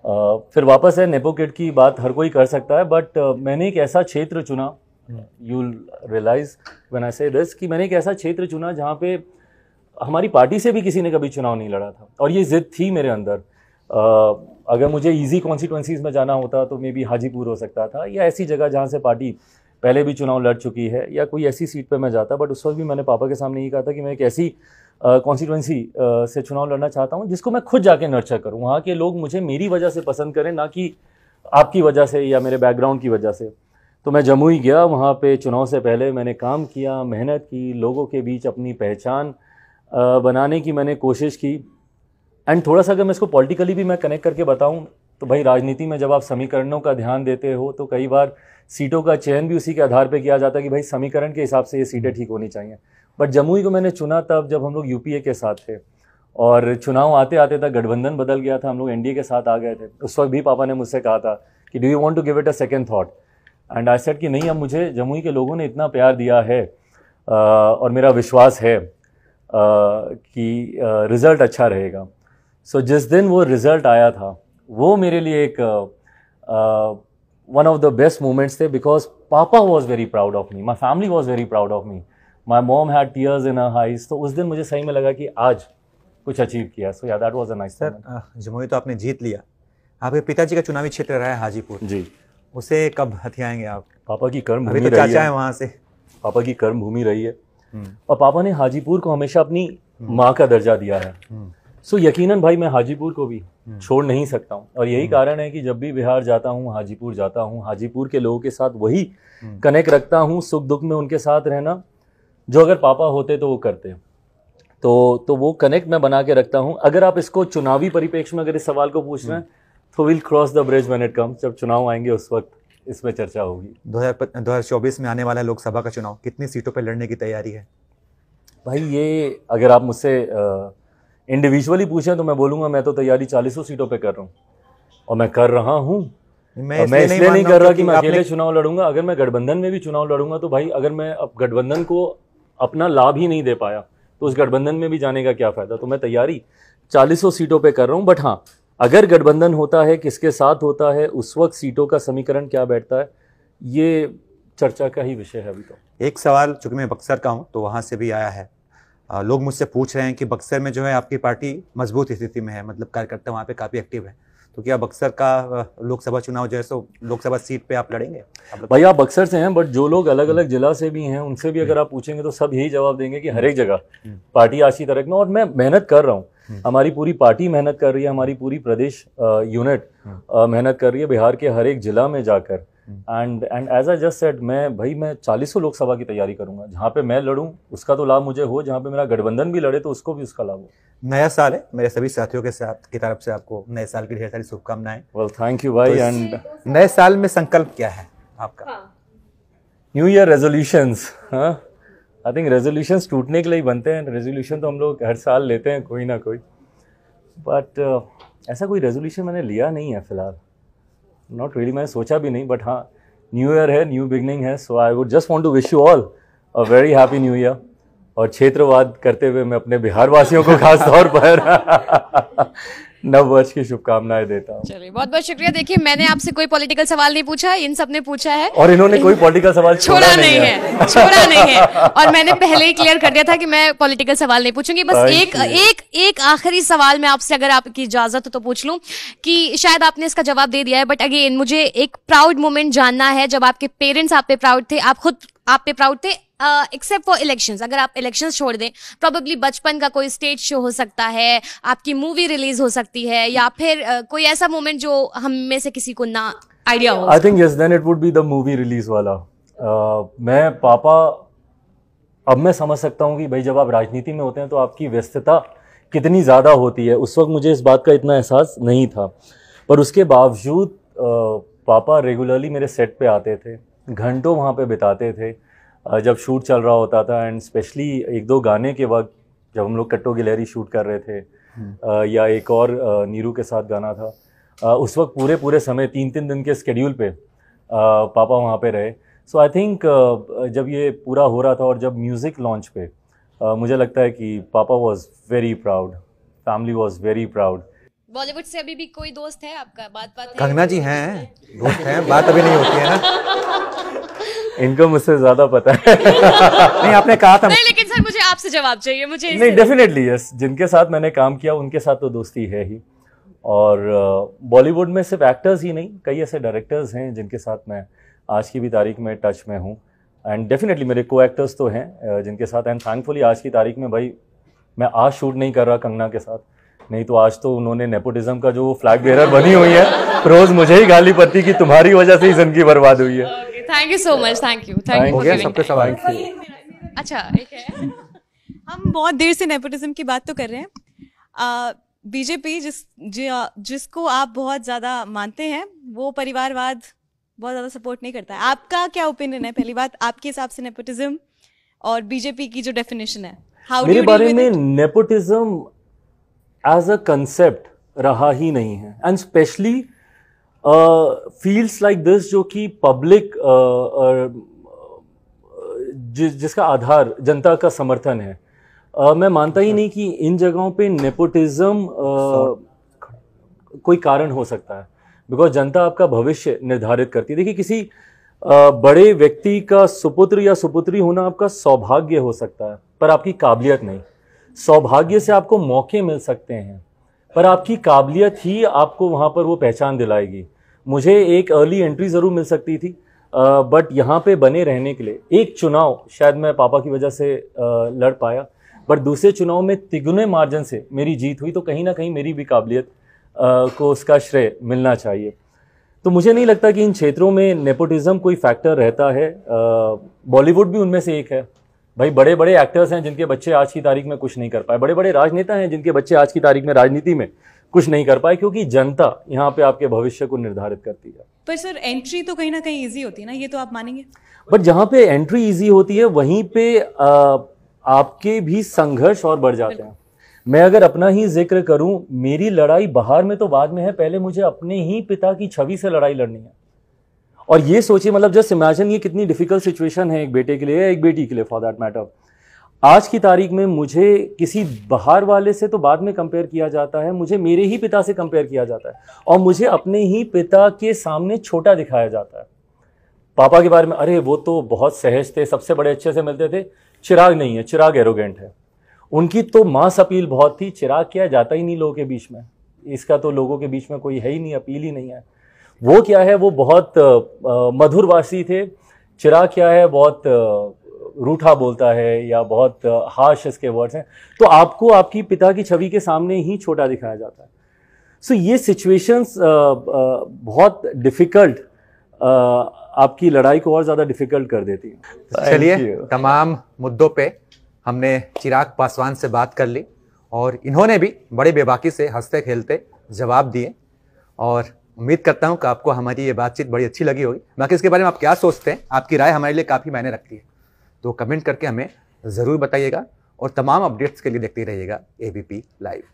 फिर वापस है किट की बात हर कोई कर सकता है बट मैंने एक ऐसा क्षेत्र चुना you realise when I say this कि मैंने एक ऐसा क्षेत्र चुना जहाँ पे हमारी पार्टी से भी किसी ने कभी चुनाव नहीं लड़ा था और ये जिद थी मेरे अंदर uh, अगर मुझे इजी कॉन्स्टिट्यूंसीज में जाना होता तो मे बी हाजीपुर हो सकता था या ऐसी जगह जहाँ से पार्टी पहले भी चुनाव लड़ चुकी है या कोई ऐसी सीट पर मैं जाता बट उस वक्त भी मैंने पापा के सामने ये कहा था कि मैं एक ऐसी कॉन्स्टिट्यूंसी uh, से चुनाव लड़ना चाहता हूँ जिसको मैं खुद जाके नर्चर करूँ वहाँ के लोग मुझे मेरी वजह से पसंद करें ना कि आपकी वजह से या मेरे बैकग्राउंड की वजह से तो मैं जम्मू ही गया वहाँ पे चुनाव से पहले मैंने काम किया मेहनत की लोगों के बीच अपनी पहचान बनाने की मैंने कोशिश की एंड थोड़ा सा अगर मैं इसको पॉलिटिकली भी मैं कनेक्ट करके बताऊँ तो भाई राजनीति में जब आप समीकरणों का ध्यान देते हो तो कई बार सीटों का चयन भी उसी के आधार पर किया जाता है कि भाई समीकरण के हिसाब से ये सीटें हम्म। ठीक होनी चाहिए बट जमुई को मैंने चुना तब जब हम लोग यूपीए के साथ थे और चुनाव आते आते तक गठबंधन बदल गया था हम लोग एनडीए के साथ आ गए थे उस वक्त भी पापा ने मुझसे कहा था कि do you want to give it a second thought and I said कि नहीं अब मुझे जमुई के लोगों ने इतना प्यार दिया है और मेरा विश्वास है कि रिज़ल्ट अच्छा रहेगा सो so, जिस दिन वो रिज़ल्ट आया था वो मेरे लिए एक one of the best moments थे because papa was very proud of me my family was very proud of me my mom had tears in हाइस तो उस दिन मुझे सही में लगा कि आज कुछ अचीव किया so yeah that was a nice sir Jamui तो आपने जीत लिया आपके पिताजी का चुनावी क्षेत्र रहा है हाजीपुर जी उसे कब हथियाएंगे आप पापा की कर्म भूमि तो चाचा है है वहाँ से पापा की कर्म भूमि रही है हम्म। और पापा ने हाजीपुर को हमेशा अपनी हम्म। माँ का दर्जा दिया है सो हम्म। so, यकीनन भाई मैं हाजीपुर को भी छोड़ नहीं सकता हूँ और यही कारण है कि जब भी बिहार जाता हूँ हाजीपुर जाता हूँ हाजीपुर के लोगों के साथ वही कनेक्ट रखता हूँ सुख दुख में उनके साथ रहना जो अगर पापा होते तो वो करते तो तो वो कनेक्ट मैं बना के रखता हूँ अगर आप इसको चुनावी परिपेक्ष में अगर इस सवाल को पूछ रहे हैं तो will cross the bridge when it comes जब चुनाव आएंगे उस वक्त इसमें चर्चा होगी दो हज़ार चौबीस में आने वाला लोकसभा का चुनाव कितनी सीटों पर लड़ने की तैयारी है भाई ये अगर आप मुझसे इंडिविजुअली पूछें तो मैं बोलूँगा मैं तो तैयारी चालीसों सीटों पर कर रहा हूँ और मैं कर रहा हूँ मैं इसलिए नहीं, नहीं कर रहा कि मैं अकेले चुनाव लड़ूंगा अगर मैं गठबंधन में भी चुनाव लड़ूंगा तो भाई अगर मैं अब गठबंधन को अपना लाभ ही नहीं दे पाया तो उस गठबंधन में भी जाने का क्या फ़ायदा तो मैं तैयारी चालीसों सीटों पर कर रहा हूँ बट हाँ अगर गठबंधन होता है किसके साथ होता है उस वक्त सीटों का समीकरण क्या बैठता है ये चर्चा का ही विषय है अभी तो एक सवाल चूंकि मैं बक्सर का हूँ तो वहाँ से भी आया है लोग मुझसे पूछ रहे हैं कि बक्सर में जो है आपकी पार्टी मजबूत स्थिति में है मतलब कार्यकर्ता वहाँ पे काफ़ी एक्टिव है क्योंकि तो क्या बक्सर का लोकसभा चुनाव जो है सो लोकसभा सीट पे आप लड़ेंगे भाई आप बक्सर से हैं बट जो लोग अलग अलग जिला से भी हैं उनसे भी हम्म। अगर आप पूछेंगे तो सब यही जवाब देंगे कि हर एक जगह हम्म। पार्टी आशी तरह में और मैं मेहनत कर रहा हूँ हम्म। हमारी पूरी पार्टी मेहनत कर रही है हमारी पूरी प्रदेश यूनिट मेहनत कर रही है बिहार के हर एक जिला में जाकर and and as I just said मैं भाई मैं चालीसों लोकसभा की तैयारी करूंगा जहाँ पे मैं लड़ूँ उसका तो लाभ मुझे हो जहाँ पे मेरा गठबंधन भी लड़े तो उसको भी उसका लाभ हो नया साल है मेरे सभी साथियों के साथ की तरफ से आपको नए साल की ढेर सारी शुभकामनाएं वेल थैंक यू भाई एंड तो नए साल में संकल्प क्या है आपका new year resolutions I think resolution टूटने के लिए बनते हैं रेजोल्यूशन तो हम लोग हर साल लेते हैं कोई ना कोई बट uh, ऐसा कोई रेजोल्यूशन मैंने लिया नहीं है फिलहाल नॉट रियली मैंने सोचा भी नहीं बट हाँ न्यू ईयर है न्यू बिगनिंग है so I would just want to wish you all a very happy new year और क्षेत्रवाद करते हुए मैं अपने बिहार वासियों को खास तौर पर नव वर्ष की शुभकामनाएं देता हूँ चलिए बहुत बहुत शुक्रिया देखिए मैंने आपसे कोई पॉलिटिकल सवाल नहीं पूछा इन सब ने पूछा है और इन्होंने कोई पॉलिटिकल सवाल छोड़ा नहीं है छोड़ा नहीं है और मैंने पहले ही क्लियर कर दिया था कि मैं पॉलिटिकल सवाल नहीं पूछूंगी बस एक एक एक आखिरी सवाल मैं आपसे अगर आपकी इजाजत हो तो पूछ लू की शायद आपने इसका जवाब दे दिया है बट अगेन मुझे एक प्राउड मोमेंट जानना है जब आपके पेरेंट्स आप पे प्राउड थे आप खुद आप पे प्राउड थे एक्सेप्ट फॉर इलेक्शंस अगर आप इलेक्शंस छोड़ दें प्रॉबेबली बचपन का कोई स्टेज शो हो सकता है आपकी मूवी रिलीज हो सकती है या फिर uh, कोई ऐसा मोमेंट जो हम में से किसी को ना आइडिया हो I think yes then it would be the movie release वाला uh, मैं पापा अब मैं समझ सकता हूँ कि भाई जब आप राजनीति में होते हैं तो आपकी व्यस्तता कितनी ज़्यादा होती है उस वक्त मुझे इस बात का इतना एहसास नहीं था पर उसके बावजूद uh, पापा रेगुलरली मेरे सेट पे आते थे घंटों वहाँ पे बिताते थे जब शूट चल रहा होता था एंड स्पेशली एक दो गाने के वक्त जब हम लोग कट्टो गिलहरी शूट कर रहे थे हम्म। या एक और नीरू के साथ गाना था उस वक्त पूरे पूरे समय तीन तीन दिन के स्केड्यूल पे पापा वहाँ पे रहे सो आई थिंक जब ये पूरा हो रहा था और जब म्यूज़िक लॉन्च पे uh, मुझे लगता है कि papa was very proud family was very proud Bollywood से अभी भी कोई दोस्त है आपका बात बात कंगना जी हैं दोस्त हैं बात अभी नहीं होती है ना इनको मुझसे ज्यादा पता है नहीं आपने कहा था नहीं लेकिन सर मुझे आपसे जवाब चाहिए मुझे नहीं डेफिनेटली यस जिनके साथ मैंने काम किया उनके साथ तो दोस्ती है ही और बॉलीवुड uh, में सिर्फ एक्टर्स ही नहीं कई ऐसे डायरेक्टर्स हैं जिनके साथ मैं आज की भी तारीख में टच में हूँ एंड डेफिनेटली मेरे को एक्टर्स तो हैं uh, जिनके साथ एंड थैंकफुली आज की तारीख में भाई मैं आज शूट नहीं कर रहा कंगना के साथ नहीं तो आज तो उन्होंने नेपोटिज्म का जो फ्लैग बेरर बनी हुई है रोज़ मुझे ही गाली पड़ती कि तुम्हारी वजह से ही जिंदगी बर्बाद हुई है thank you so much thank you thank you अच्छा एक है हम बहुत देर से नेपोटिज्म की बात तो कर रहे हैं बीजेपी जिस जिसको आप बहुत ज्यादा मानते हैं वो परिवारवाद बहुत ज्यादा सपोर्ट नहीं करता है आपका क्या ओपिनियन है पहली बात आपके हिसाब से नेपोटिज्म और बीजेपी की जो डेफिनेशन है हाउ मेरे बारे में नेपोटिज्म एज अ कंसेप्ट रहा ही नहीं है and specially fields like this जो कि पब्लिक uh, uh, जिस जिसका आधार जनता का समर्थन है uh, मैं मानता ही नहीं कि इन जगहों पे नेपोटिज्म uh, कोई कारण हो सकता है बिकॉज जनता आपका भविष्य निर्धारित करती है देखिए किसी uh, बड़े व्यक्ति का सुपुत्र या सुपुत्री होना आपका सौभाग्य हो सकता है पर आपकी काबिलियत नहीं सौभाग्य से आपको मौके मिल सकते हैं पर आपकी काबिलियत ही आपको वहाँ पर वो पहचान दिलाएगी मुझे एक अर्ली एंट्री ज़रूर मिल सकती थी बट यहाँ पे बने रहने के लिए एक चुनाव शायद मैं पापा की वजह से लड़ पाया बट दूसरे चुनाव में तिगुने मार्जिन से मेरी जीत हुई तो कहीं ना कहीं मेरी भी काबिलियत को उसका श्रेय मिलना चाहिए तो मुझे नहीं लगता कि इन क्षेत्रों में नेपोटिज्म कोई फैक्टर रहता है बॉलीवुड भी उनमें से एक है भाई बड़े बड़े एक्टर्स हैं जिनके बच्चे आज की तारीख में कुछ नहीं कर पाए बड़े बड़े राजनेता हैं जिनके बच्चे आज की तारीख में राजनीति में कुछ नहीं कर पाए क्योंकि जनता यहाँ पे आपके भविष्य को निर्धारित करती है पर सर एंट्री तो कहीं ना कहीं इजी होती है ना ये तो आप मानेंगे बट जहाँ पे एंट्री इजी होती है वहीं पे आ, आपके भी संघर्ष और बढ़ जाते हैं मैं अगर अपना ही जिक्र करूं मेरी लड़ाई बाहर में तो बाद में है पहले मुझे अपने ही पिता की छवि से लड़ाई लड़नी है और ये सोचिए मतलब जस्ट इमेजिन ये कितनी डिफिकल्ट सिचुएशन है एक बेटे के लिए या एक बेटी के लिए फॉर दैट मैटर आज की तारीख में मुझे किसी बाहर वाले से तो बाद में कंपेयर किया जाता है मुझे मेरे ही पिता से कंपेयर किया जाता है और मुझे अपने ही पिता के सामने छोटा दिखाया जाता है पापा के बारे में अरे वो तो बहुत सहज थे सबसे बड़े अच्छे से मिलते थे चिराग नहीं है चिराग एरोगेंट है उनकी तो मास अपील बहुत थी चिराग किया जाता ही नहीं लोगों के बीच में इसका तो लोगों के बीच में कोई है ही नहीं अपील ही नहीं है वो क्या है वो बहुत मधुरवासी थे चिराग क्या है बहुत रूठा बोलता है या बहुत हार्श इसके वर्ड्स हैं तो आपको आपकी पिता की छवि के सामने ही छोटा दिखाया जाता है सो ये सिचुएशंस बहुत डिफ़िकल्ट आपकी लड़ाई को और ज़्यादा डिफ़िकल्ट कर देती है तो चलिए तमाम मुद्दों पे हमने चिराग पासवान से बात कर ली और इन्होंने भी बड़े बेबाकी से हंसते खेलते जवाब दिए और उम्मीद करता हूँ कि आपको हमारी ये बातचीत बड़ी अच्छी लगी होगी बाकी इसके बारे में आप क्या सोचते हैं आपकी राय हमारे लिए काफ़ी मायने रखती है तो कमेंट करके हमें ज़रूर बताइएगा और तमाम अपडेट्स के लिए देखते रहिएगा ए लाइव